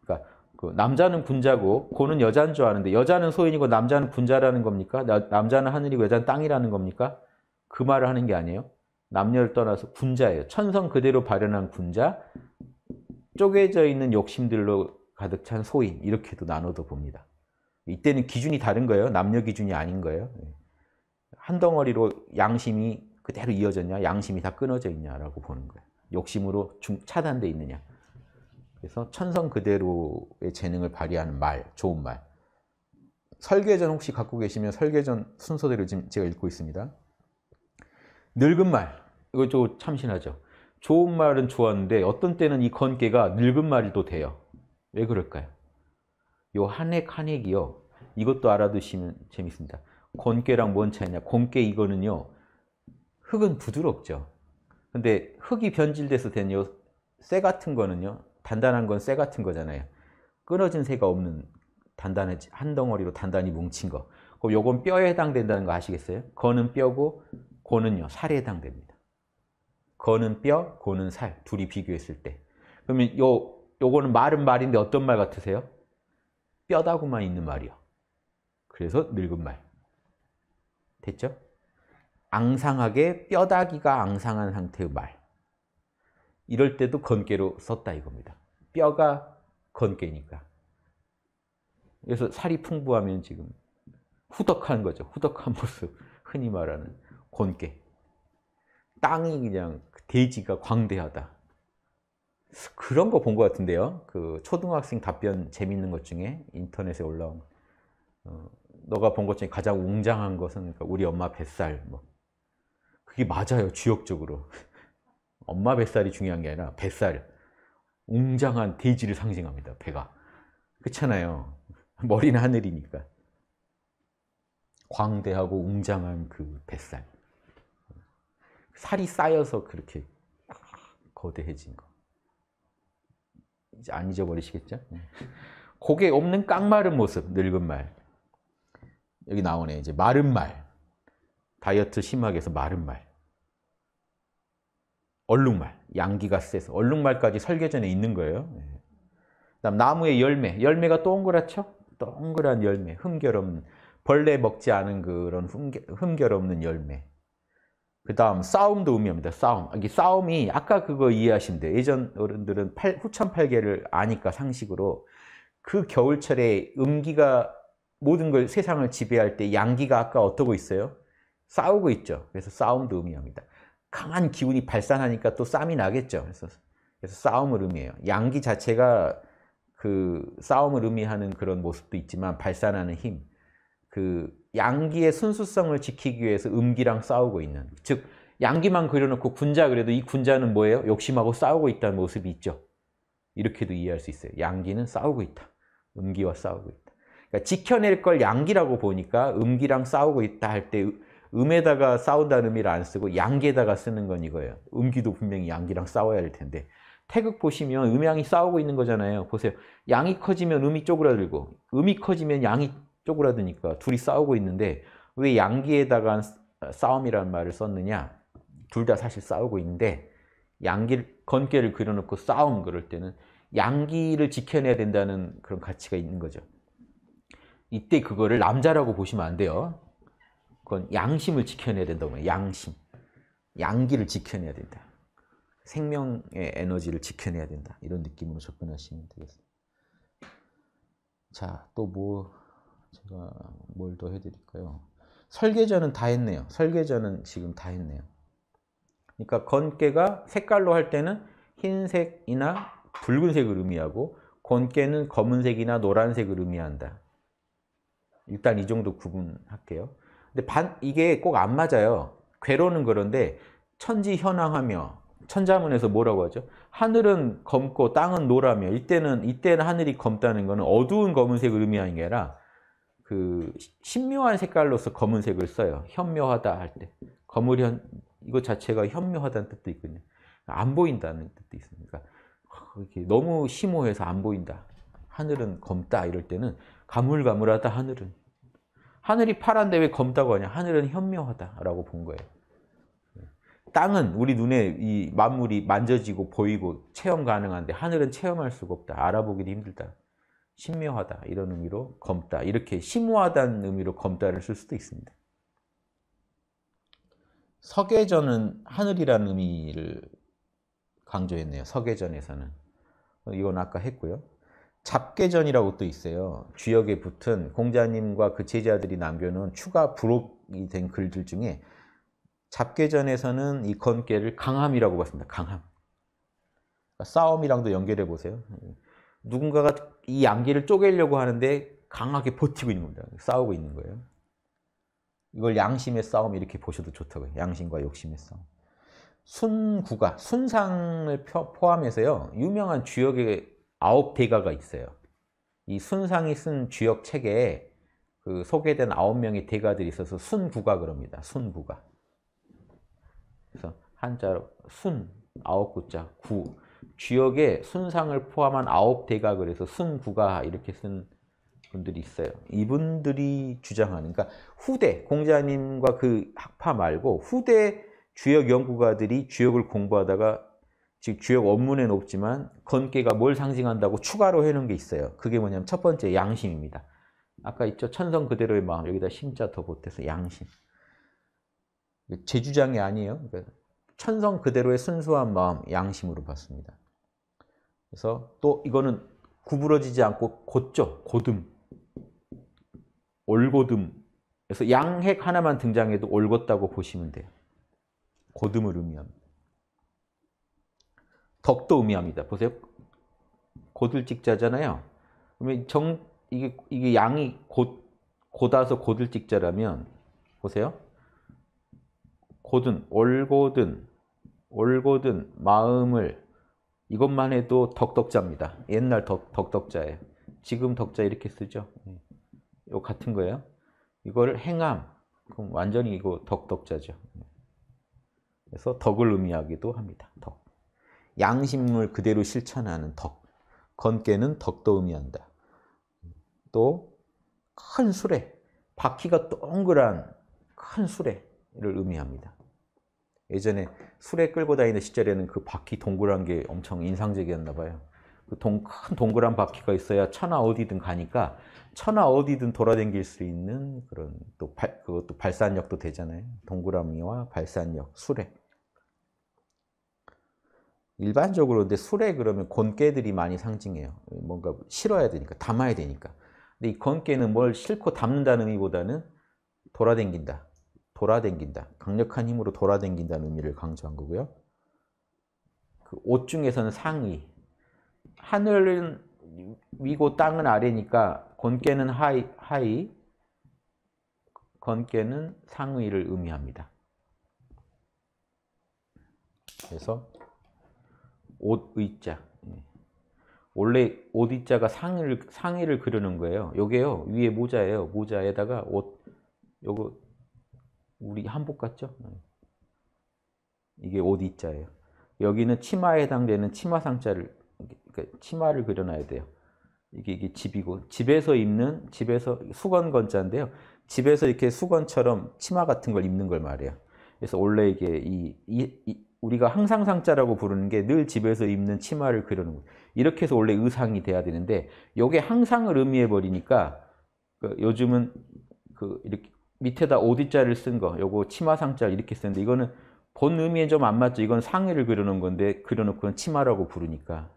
그러니까 그 남자는 군자고 고는 여자인 줄 아는데 여자는 소인이고 남자는 군자라는 겁니까? 남자는 하늘이고 여자는 땅이라는 겁니까? 그 말을 하는 게 아니에요. 남녀를 떠나서 군자예요. 천성 그대로 발현한 군자, 쪼개져 있는 욕심들로 가득 찬 소인 이렇게도 나눠도 봅니다. 이때는 기준이 다른 거예요. 남녀 기준이 아닌 거예요. 예. 한 덩어리로 양심이 그대로 이어졌냐, 양심이 다 끊어져 있냐라고 보는 거예요. 욕심으로 차단돼 있느냐. 그래서 천성 그대로의 재능을 발휘하는 말, 좋은 말. 설계전 혹시 갖고 계시면 설계전 순서대로 지금 제가 읽고 있습니다. 늙은 말, 이거 좀 참신하죠. 좋은 말은 좋았는데 어떤 때는 이 건개가 늙은 말이 또 돼요. 왜 그럴까요? 요 한액 한액이요. 이것도 알아두시면 재밌습니다. 건깨랑 뭔 차이냐? 건깨 이거는요. 흙은 부드럽죠. 근데 흙이 변질돼서 된 요 쇠 같은 거는요. 단단한 건 쇠 같은 거잖아요. 끊어진 새가 없는 단단한한 덩어리로 단단히 뭉친 거. 그럼 요건 뼈에 해당된다는 거 아시겠어요? 거는 뼈고 고는요. 살에 해당됩니다. 거는 뼈, 고는 살 둘이 비교했을 때 그러면 요 요거는 말은 말인데 어떤 말 같으세요? 뼈다구만 있는 말이요. 그래서 늙은 말. 됐죠? 앙상하게 뼈다귀가 앙상한 상태의 말. 이럴 때도 건깨로 썼다 이겁니다. 뼈가 건깨니까. 그래서 살이 풍부하면 지금 후덕한 거죠. 후덕한 모습. 흔히 말하는 건깨. 땅이 그냥 게이지가 광대하다. 그런 거 본 것 같은데요. 그 초등학생 답변 재밌는 것 중에 인터넷에 올라온 어, 너가 본 것 중에 가장 웅장한 것은 그러니까 우리 엄마 뱃살 뭐 그게 맞아요. 주역적으로 엄마 뱃살이 중요한 게 아니라 뱃살 웅장한 대지를 상징합니다. 배가 그렇잖아요. 머리는 하늘이니까 광대하고 웅장한 그 뱃살 살이 쌓여서 그렇게 거대해진 거. 이제 안 잊어버리시겠죠? 고개 없는 깡마른 모습, 늙은 말. 여기 나오네. 이제 마른 말. 다이어트 심하게 해서 마른 말. 얼룩말. 양기가 세서. 얼룩말까지 설계전에 있는 거예요. 네. 다음 나무의 열매. 열매가 동그랗죠? 동그란 열매. 흠결없는. 벌레 먹지 않은 그런 흠결 없는 열매. 그 다음 싸움도 의미합니다. 싸움. 이게 싸움이 아까 그거 이해하시면 돼요. 예전 어른들은 팔, 후천팔계를 아니까 상식으로 그 겨울철에 음기가 모든 걸 세상을 지배할 때 양기가 아까 어떠고 있어요? 싸우고 있죠. 그래서 싸움도 의미합니다. 강한 기운이 발산하니까 또 쌈이 나겠죠. 그래서, 그래서 싸움을 의미해요. 양기 자체가 그 싸움을 의미하는 그런 모습도 있지만 발산하는 힘. 그 양기의 순수성을 지키기 위해서 음기랑 싸우고 있는 즉 양기만 그려놓고 군자 그래도 이 군자는 뭐예요? 욕심하고 싸우고 있다는 모습이 있죠. 이렇게도 이해할 수 있어요. 양기는 싸우고 있다. 음기와 싸우고 있다. 그러니까 지켜낼 걸 양기라고 보니까 음기랑 싸우고 있다 할 때 음에다가 싸운다는 의미를 안 쓰고 양기에다가 쓰는 건 이거예요. 음기도 분명히 양기랑 싸워야 할 텐데 태극 보시면 음양이 싸우고 있는 거잖아요. 보세요. 양이 커지면 음이 쪼그라들고 음이 커지면 양이 쪼그라드니까 둘이 싸우고 있는데 왜 양기에다가 싸움이라는 말을 썼느냐? 둘 다 사실 싸우고 있는데 양기 를 건개를 그려놓고 싸움 그럴 때는 양기를 지켜내야 된다는 그런 가치가 있는 거죠. 이때 그거를 남자라고 보시면 안 돼요. 그건 양심을 지켜내야 된다고 해요. 양심. 양기를 지켜내야 된다. 생명의 에너지를 지켜내야 된다. 이런 느낌으로 접근하시면 되겠습니다. 자, 또 뭐. 제가 뭘 더 해드릴까요? 설계전은 다 했네요. 설계전은 지금 다 했네요. 그러니까 건깨가 색깔로 할 때는 흰색이나 붉은색을 의미하고 건깨는 검은색이나 노란색을 의미한다. 일단 이 정도 구분할게요. 근데 반, 이게 꼭 안 맞아요. 괴로는 그런데 천지 현황하며 천자문에서 뭐라고 하죠? 하늘은 검고 땅은 노라며 이때는 이때는 하늘이 검다는 것은 어두운 검은색을 의미하는 게 아니라 그 신묘한 색깔로서 검은색을 써요. 현묘하다 할 때. 검을현 이거 자체가 현묘하다는 뜻도 있거든요. 안 보인다는 뜻도 있습니다. 그러니까 너무 심오해서 안 보인다. 하늘은 검다 이럴 때는 가물가물하다 하늘은. 하늘이 파란데 왜 검다고 하냐. 하늘은 현묘하다라고 본 거예요. 땅은 우리 눈에 이 만물이 만져지고 보이고 체험 가능한데 하늘은 체험할 수가 없다. 알아보기도 힘들다. 신묘하다 이런 의미로 검다 이렇게 심오하다는 의미로 검다를 쓸 수도 있습니다. 서계전은 하늘이라는 의미를 강조했네요. 서계전에서는 이건 아까 했고요. 잡계전이라고 또 있어요. 주역에 붙은 공자님과 그 제자들이 남겨놓은 추가 부록이 된 글들 중에 잡계전에서는 이 건계를 강함이라고 봤습니다. 강함. 그러니까 싸움이랑도 연결해 보세요. 누군가가 이 양기를 쪼개려고 하는데 강하게 버티고 있는 겁니다. 싸우고 있는 거예요. 이걸 양심의 싸움 이렇게 보셔도 좋다고요. 양심과 욕심의 싸움. 순구가, 순상을 포함해서요. 유명한 주역의 아홉 대가가 있어요. 이 순상이 쓴 주역 책에 그 소개된 아홉 명의 대가들이 있어서 순구가 그럽니다. 순구가. 그래서 한자로 순, 아홉 구자, 구. 주역에 순상을 포함한 아홉 대가 그래서 승구가 이렇게 쓴 분들이 있어요. 이분들이 주장하는 그러니까 후대 공자님과 그 학파 말고 후대 주역 연구가들이 주역을 공부하다가 즉 주역 원문엔 없지만 건계가 뭘 상징한다고 추가로 해놓은 게 있어요. 그게 뭐냐면 첫 번째 양심입니다. 아까 있죠 천성 그대로의 마음 여기다 심자 더 보태서 양심. 제 주장이 아니에요. 그러니까 천성 그대로의 순수한 마음 양심으로 봤습니다. 그래서 또 이거는 구부러지지 않고 곧죠. 고듬. 올고듬. 그래서 양핵 하나만 등장해도 올곧다고 보시면 돼요. 고듬을 의미합니다. 덕도 의미합니다. 보세요. 고들 직자잖아요. 그러면 정 이게 이게 양이 곧 고다서 고들 직자라면 보세요. 고든 올고든 올고든 마음을 이것만 해도 덕덕자입니다. 옛날 덕, 덕덕자예요. 지금 덕자 이렇게 쓰죠. 네. 요 같은 거예요. 이거 행함, 그럼 완전히 이거 덕덕자죠. 네. 그래서 덕을 의미하기도 합니다. 덕. 양심을 그대로 실천하는 덕. 건깨는 덕도 의미한다. 또 큰 수레, 바퀴가 동그란 큰 수레를 의미합니다. 예전에 술에 끌고 다니는 시절에는 그 바퀴 동그란 게 엄청 인상적이었나 봐요. 그 큰 동그란 바퀴가 있어야 천하 어디든 가니까 천하 어디든 돌아다닐 수 있는 그런 또 발, 그것도 발산력도 되잖아요. 동그라미와 발산력, 수레. 일반적으로 근데 술에 그러면 건깨들이 많이 상징해요. 뭔가 실어야 되니까, 담아야 되니까. 근데 이 건깨는 뭘 실고 담는다는 의미보다는 돌아댕긴다. 돌아댕긴다. 강력한 힘으로 돌아댕긴다는 의미를 강조한 거고요. 그옷 중에서는 상의. 하늘은 위고 땅은 아래니까 건깨는 하이, 하이, 건깨는 상의를 의미합니다. 그래서 옷 의자. 원래 옷 의자가 상의를, 상의를 그리는 거예요. 요게요, 위에 모자예요. 모자에다가 옷, 요거 우리 한복 같죠? 네. 이게 옷 이자예요. 여기는 치마에 해당되는 치마상자를 그러니까 치마를 그려놔야 돼요. 이게, 이게 집이고 집에서 입는 집에서 수건 건자인데요. 집에서 이렇게 수건처럼 치마 같은 걸 입는 걸 말해요. 그래서 원래 이게 이, 이, 이 우리가 항상 상자라고 부르는 게 늘 집에서 입는 치마를 그려놓 거예요. 이렇게 해서 원래 의상이 돼야 되는데 이게 항상을 의미해 버리니까 그 요즘은 그 이렇게 밑에다 오디자를 쓴 거, 요거 치마상자 이렇게 쓰는데 이거는 본 의미에 좀 안 맞죠. 이건 상의를 그려놓은 건데 그려놓고는 치마라고 부르니까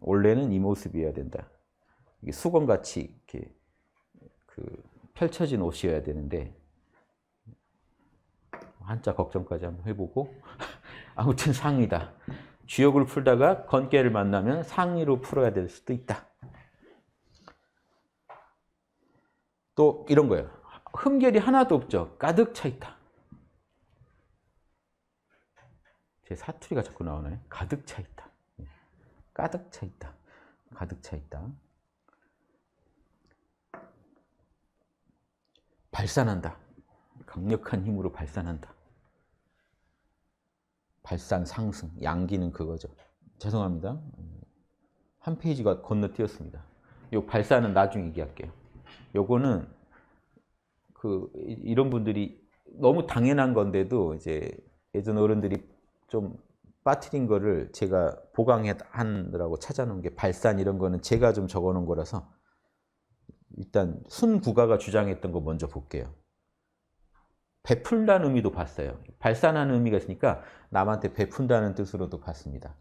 원래는 이 모습이어야 된다. 이게 수건같이 이렇게 그 펼쳐진 옷이어야 되는데 한자 걱정까지 한번 해보고 아무튼 상의다 주역을 풀다가 건개를 만나면 상의로 풀어야 될 수도 있다. 또 이런 거예요. 흠결이 하나도 없죠. 가득 차 있다. 제 사투리가 자꾸 나오네. 가득 차 있다. 예. 가득 차 있다. 가득 차 있다. 발산한다. 강력한 힘으로 발산한다. 발산 상승, 양기는 그거죠. 죄송합니다. 한 페이지가 건너뛰었습니다. 요 발산은 나중에 얘기할게요. 요거는 그 이런 분들이 너무 당연한 건데도 이제 예전 어른들이 좀 빠트린 거를 제가 보강해 하느라고 찾아놓은 게 발산 이런 거는 제가 좀 적어놓은 거라서 일단 순구가가 주장했던 거 먼저 볼게요. 베풀다는 의미도 봤어요. 발산하는 의미가 있으니까 남한테 베푼다는 뜻으로도 봤습니다.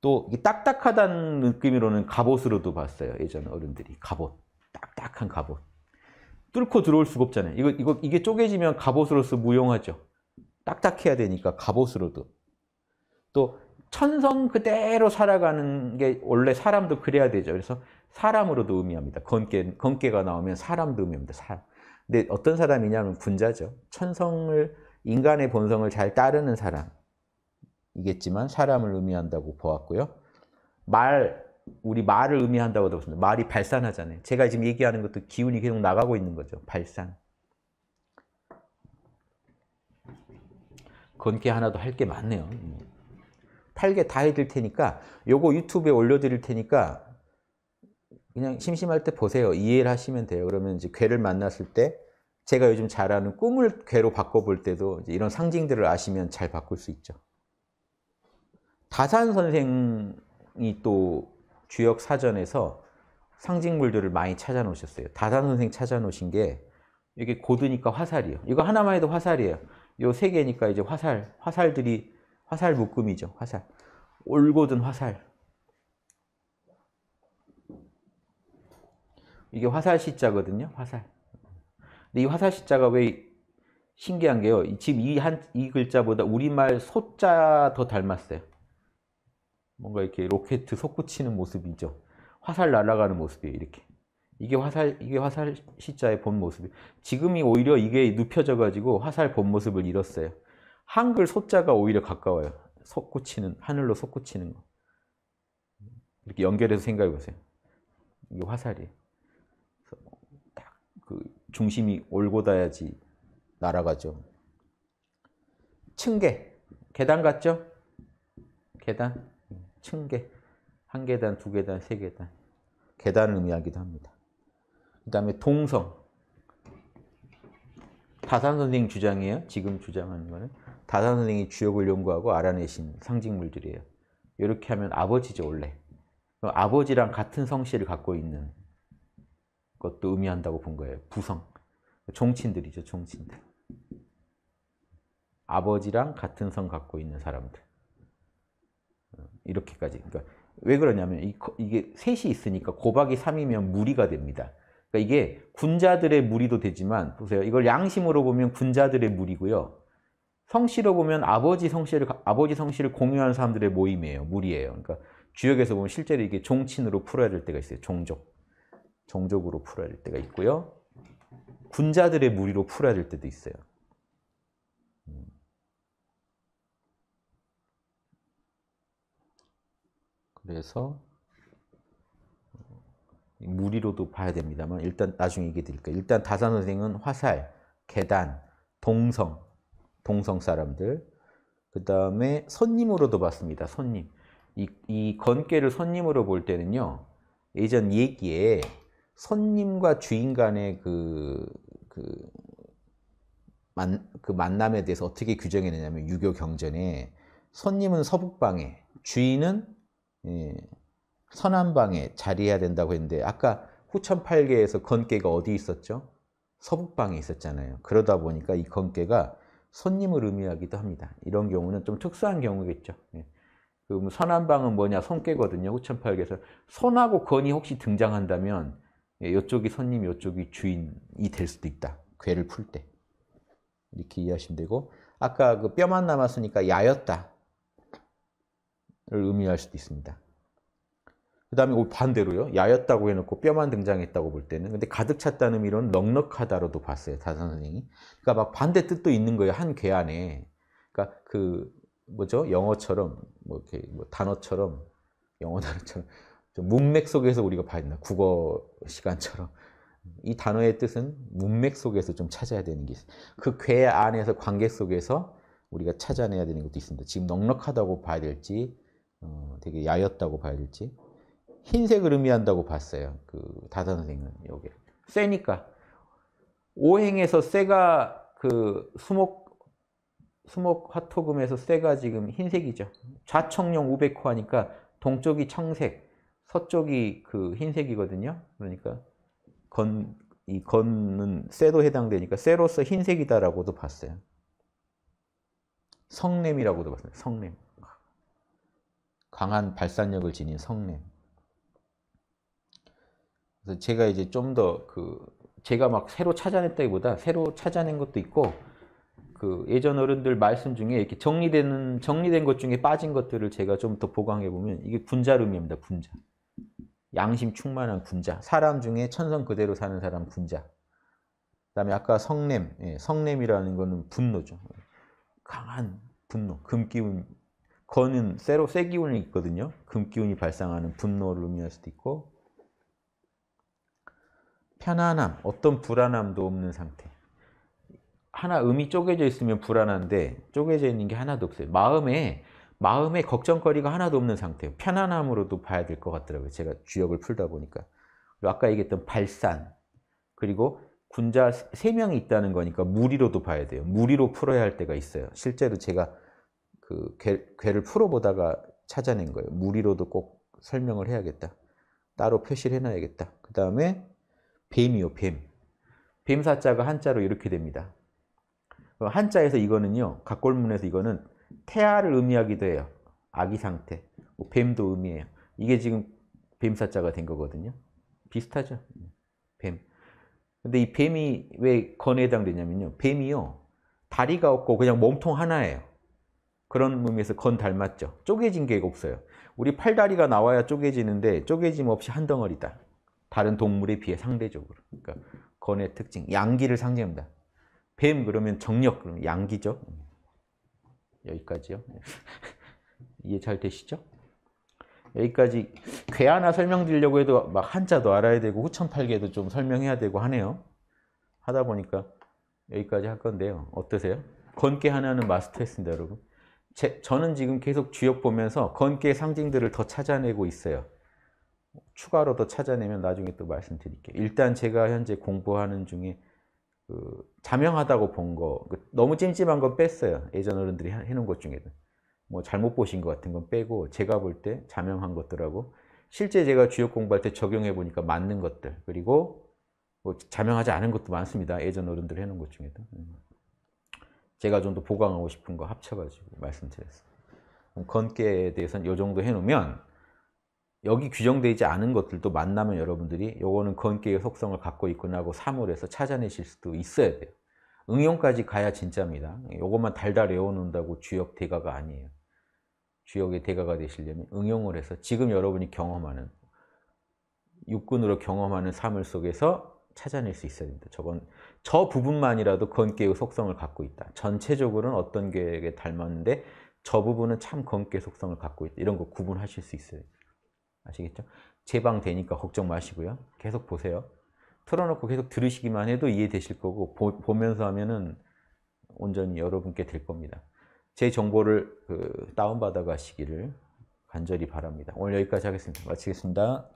또 딱딱하다는 느낌으로는 갑옷으로도 봤어요. 예전 어른들이 갑옷, 딱딱한 갑옷. 뚫고 들어올 수급자는 이거 이거 이게 쪼개지면 갑옷으로서 무용하죠. 딱딱해야 되니까 갑옷으로도 또 천성 그대로 살아가는 게 원래 사람도 그래야 되죠. 그래서 사람으로도 의미합니다. 건깨 건깨가 나오면 사람도 의미합니다. 사람. 근데 어떤 사람이냐면 군자죠. 천성을 인간의 본성을 잘 따르는 사람이겠지만 사람을 의미한다고 보았고요. 말 우리 말을 의미한다고 들었습니다. 말이 발산하잖아요. 제가 지금 얘기하는 것도 기운이 계속 나가고 있는 거죠. 발산. 건게 하나도 할 게 많네요. 탈개다 음. 해드릴 테니까 요거 유튜브에 올려드릴 테니까 그냥 심심할 때 보세요. 이해를 하시면 돼요. 그러면 이제 괴를 만났을 때 제가 요즘 잘하는 꿈을 괴로 바꿔볼 때도 이런 상징들을 아시면 잘 바꿀 수 있죠. 다산 선생이 또 주역 사전에서 상징물들을 많이 찾아 놓으셨어요. 다산 선생 찾아 놓으신 게 이게 고드니까 화살이에요. 이거 하나만 해도 화살이에요. 요 세 개니까 이제 화살, 화살들이 화살 묶음이죠. 화살. 올고든 화살. 이게 화살 시자거든요. 화살. 근데 이 화살 시자가 왜 신기한 게요. 지금 이 한 이 글자보다 우리말 소 자 더 닮았어요. 뭔가 이렇게 로켓 솟구치는 모습이죠. 화살 날아가는 모습이에요. 이렇게. 이게 화살 이게 화살 시자의 본 모습이. 에요 지금이 오히려 이게 눕혀져 가지고 화살 본 모습을 잃었어요. 한글 소자가 오히려 가까워요. 솟구치는 하늘로 솟구치는 거. 이렇게 연결해서 생각해 보세요. 이게 화살이. 에요딱그 중심이 올고 다야지 날아가죠. 층계. 계단 같죠? 계단. 층계. 한 계단, 두 계단, 세 계단. 계단을 의미하기도 합니다. 그 다음에 동성. 다산 선생 주장이에요. 지금 주장하는 거는. 다산 선생이 주역을 연구하고 알아내신 상징물들이에요. 이렇게 하면 아버지죠, 원래. 아버지랑 같은 성씨를 갖고 있는 것도 의미한다고 본 거예요. 부성. 종친들이죠, 종친들. 아버지랑 같은 성 갖고 있는 사람들. 이렇게까지. 그러니까 왜 그러냐면 이게 셋이 있으니까 곱하기 3이면 무리가 됩니다. 그러니까 이게 군자들의 무리도 되지만 보세요. 이걸 양심으로 보면 군자들의 무리고요. 성씨로 보면 아버지 성씨를 아버지 성씨를 공유한 사람들의 모임이에요. 무리예요. 그러니까 주역에서 보면 실제로 이게 종친으로 풀어야 될 때가 있어요. 종족. 종족으로 풀어야 될 때가 있고요. 군자들의 무리로 풀어야 될 때도 있어요. 그래서 어, 무리로도 봐야 됩니다만 일단 나중에 얘기드릴까요 일단 다산 선생은 화살, 계단, 동성, 동성 사람들 그 다음에 선님으로도 봤습니다. 선님. 이, 이 건계를 선님으로 볼 때는요. 예전 얘기에 선님과 주인 간의 그, 그, 만, 그 만남에 대해서 어떻게 규정해내냐면 유교 경전에 선님은 서북방에 주인은 선한 예. 방에 자리해야 된다고 했는데 아까 후천팔계에서 건깨가 어디 있었죠? 서북방에 있었잖아요. 그러다 보니까 이 건깨가 손님을 의미하기도 합니다. 이런 경우는 좀 특수한 경우겠죠. 예. 그럼 선한방은 뭐 뭐냐? 손깨거든요. 후천팔계에서 손하고 건이 혹시 등장한다면 이쪽이 예, 손님, 이쪽이 주인이 될 수도 있다. 괴를 풀 때. 이렇게 이해하시면 되고 아까 그 뼈만 남았으니까 야였다. 의미할 수도 있습니다. 그 다음에 반대로요. 야였다고 해놓고 뼈만 등장했다고 볼 때는 근데 가득 찼다는 의미로는 넉넉하다로도 봤어요. 다산 선생이. 그러니까 막 반대 뜻도 있는 거예요. 한개 안에. 그러니까 그 뭐죠? 영어처럼 뭐 이렇게 뭐 단어처럼 영어 단어처럼 문맥 속에서 우리가 봐야 된다. 국어 시간처럼. 이 단어의 뜻은 문맥 속에서 좀 찾아야 되는 게 있어요. 그 괴 안에서 관계 속에서 우리가 찾아내야 되는 것도 있습니다. 지금 넉넉하다고 봐야 될지 어, 되게 야였다고 봐야 될지 흰색을 의미한다고 봤어요. 그 다산 선생은 여기 세니까 오행에서 세가 그 수목 수목 화토금에서 세가 지금 흰색이죠. 좌청룡 5 0호 하니까 동쪽이 청색, 서쪽이 그 흰색이거든요. 그러니까 건, 이 건은 쇠도 해당되니까 쇠로서 흰색이다라고도 봤어요. 성냄이라고도 봤어요. 성냄. 강한 발산력을 지닌 성능. 그래서 제가 이제 좀 더 그 제가 막 새로 찾아냈다기보다 새로 찾아낸 것도 있고 그 예전 어른들 말씀 중에 이렇게 정리되는 정리된 것 중에 빠진 것들을 제가 좀 더 보강해 보면 이게 군자름입니다. 군자. 양심 충만한 군자. 사람 중에 천성 그대로 사는 사람 군자. 그다음에 아까 성냄, 예, 성냄이라는 거는 분노죠. 강한 분노, 금기운 거는 새로 새 기운이 있거든요. 금 기운이 발생하는 분노를 의미할 수도 있고 편안함, 어떤 불안함도 없는 상태. 하나 음이 쪼개져 있으면 불안한데 쪼개져 있는 게 하나도 없어요. 마음에 마음에 걱정거리가 하나도 없는 상태예요. 편안함으로도 봐야 될 것 같더라고요. 제가 주역을 풀다 보니까. 그리고 아까 얘기했던 발산 그리고 군자 세명이 있다는 거니까 무리로도 봐야 돼요. 무리로 풀어야 할 때가 있어요. 실제로 제가 그 괴, 를 풀어보다가 찾아낸 거예요. 무리로도 꼭 설명을 해야겠다. 따로 표시를 해놔야겠다. 그 다음에 뱀이요, 뱀. 뱀사자가 한자로 이렇게 됩니다. 어, 한자에서 이거는요, 각골문에서 이거는 태아를 의미하기도 해요. 아기 상태. 뭐 뱀도 의미해요. 이게 지금 뱀사자가 된 거거든요. 비슷하죠? 뱀. 근데 이 뱀이 왜 건에 해당되냐면요. 뱀이요, 다리가 없고 그냥 몸통 하나예요. 그런 의미에서 건 닮았죠. 쪼개진 게 없어요. 우리 팔다리가 나와야 쪼개지는데 쪼개짐 없이 한 덩어리다. 다른 동물에 비해 상대적으로. 그러니까 건의 특징, 양기를 상징합니다. 뱀 그러면 정력, 그러면 양기죠. 여기까지요. 이해 잘 되시죠? 여기까지 괴 하나 설명드리려고 해도 막 한자도 알아야 되고 후천팔계도 좀 설명해야 되고 하네요. 하다 보니까 여기까지 할 건데요. 어떠세요? 건깨 하나는 마스터했습니다, 여러분. 제, 저는 지금 계속 주역 보면서 건기 상징들을 더 찾아내고 있어요. 추가로 더 찾아내면 나중에 또 말씀드릴게요. 일단 제가 현재 공부하는 중에 그 자명하다고 본 거, 그 너무 찜찜한 건 뺐어요. 예전 어른들이 해놓은 것 중에도. 뭐 잘못 보신 것 같은 건 빼고 제가 볼 때 자명한 것들하고 실제 제가 주역 공부할 때 적용해 보니까 맞는 것들 그리고 뭐 자명하지 않은 것도 많습니다. 예전 어른들 해놓은 것 중에도. 음. 제가 좀 더 보강하고 싶은 거 합쳐가지고 말씀드렸어요. 건깨에 대해서는 이 정도 해놓으면 여기 규정되지 않은 것들도 만나면 여러분들이 요거는 건깨의 속성을 갖고 있구나 하고 사물에서 찾아내실 수도 있어야 돼요. 응용까지 가야 진짜입니다. 요것만 달달 외워놓는다고 주역 대가가 아니에요. 주역의 대가가 되시려면 응용을 해서 지금 여러분이 경험하는 육군으로 경험하는 사물 속에서 찾아낼 수 있어야 됩니다. 저건 저 부분만이라도 건계의 속성을 갖고 있다. 전체적으로는 어떤 계획에 닮았는데 저 부분은 참 건계 속성을 갖고 있다. 이런 거 구분하실 수 있어요. 아시겠죠? 제방되니까 걱정 마시고요. 계속 보세요. 틀어놓고 계속 들으시기만 해도 이해되실 거고 보, 면서 하면은 온전히 여러분께 될 겁니다. 제 정보를 그 다운받아 가시기를 간절히 바랍니다. 오늘 여기까지 하겠습니다. 마치겠습니다.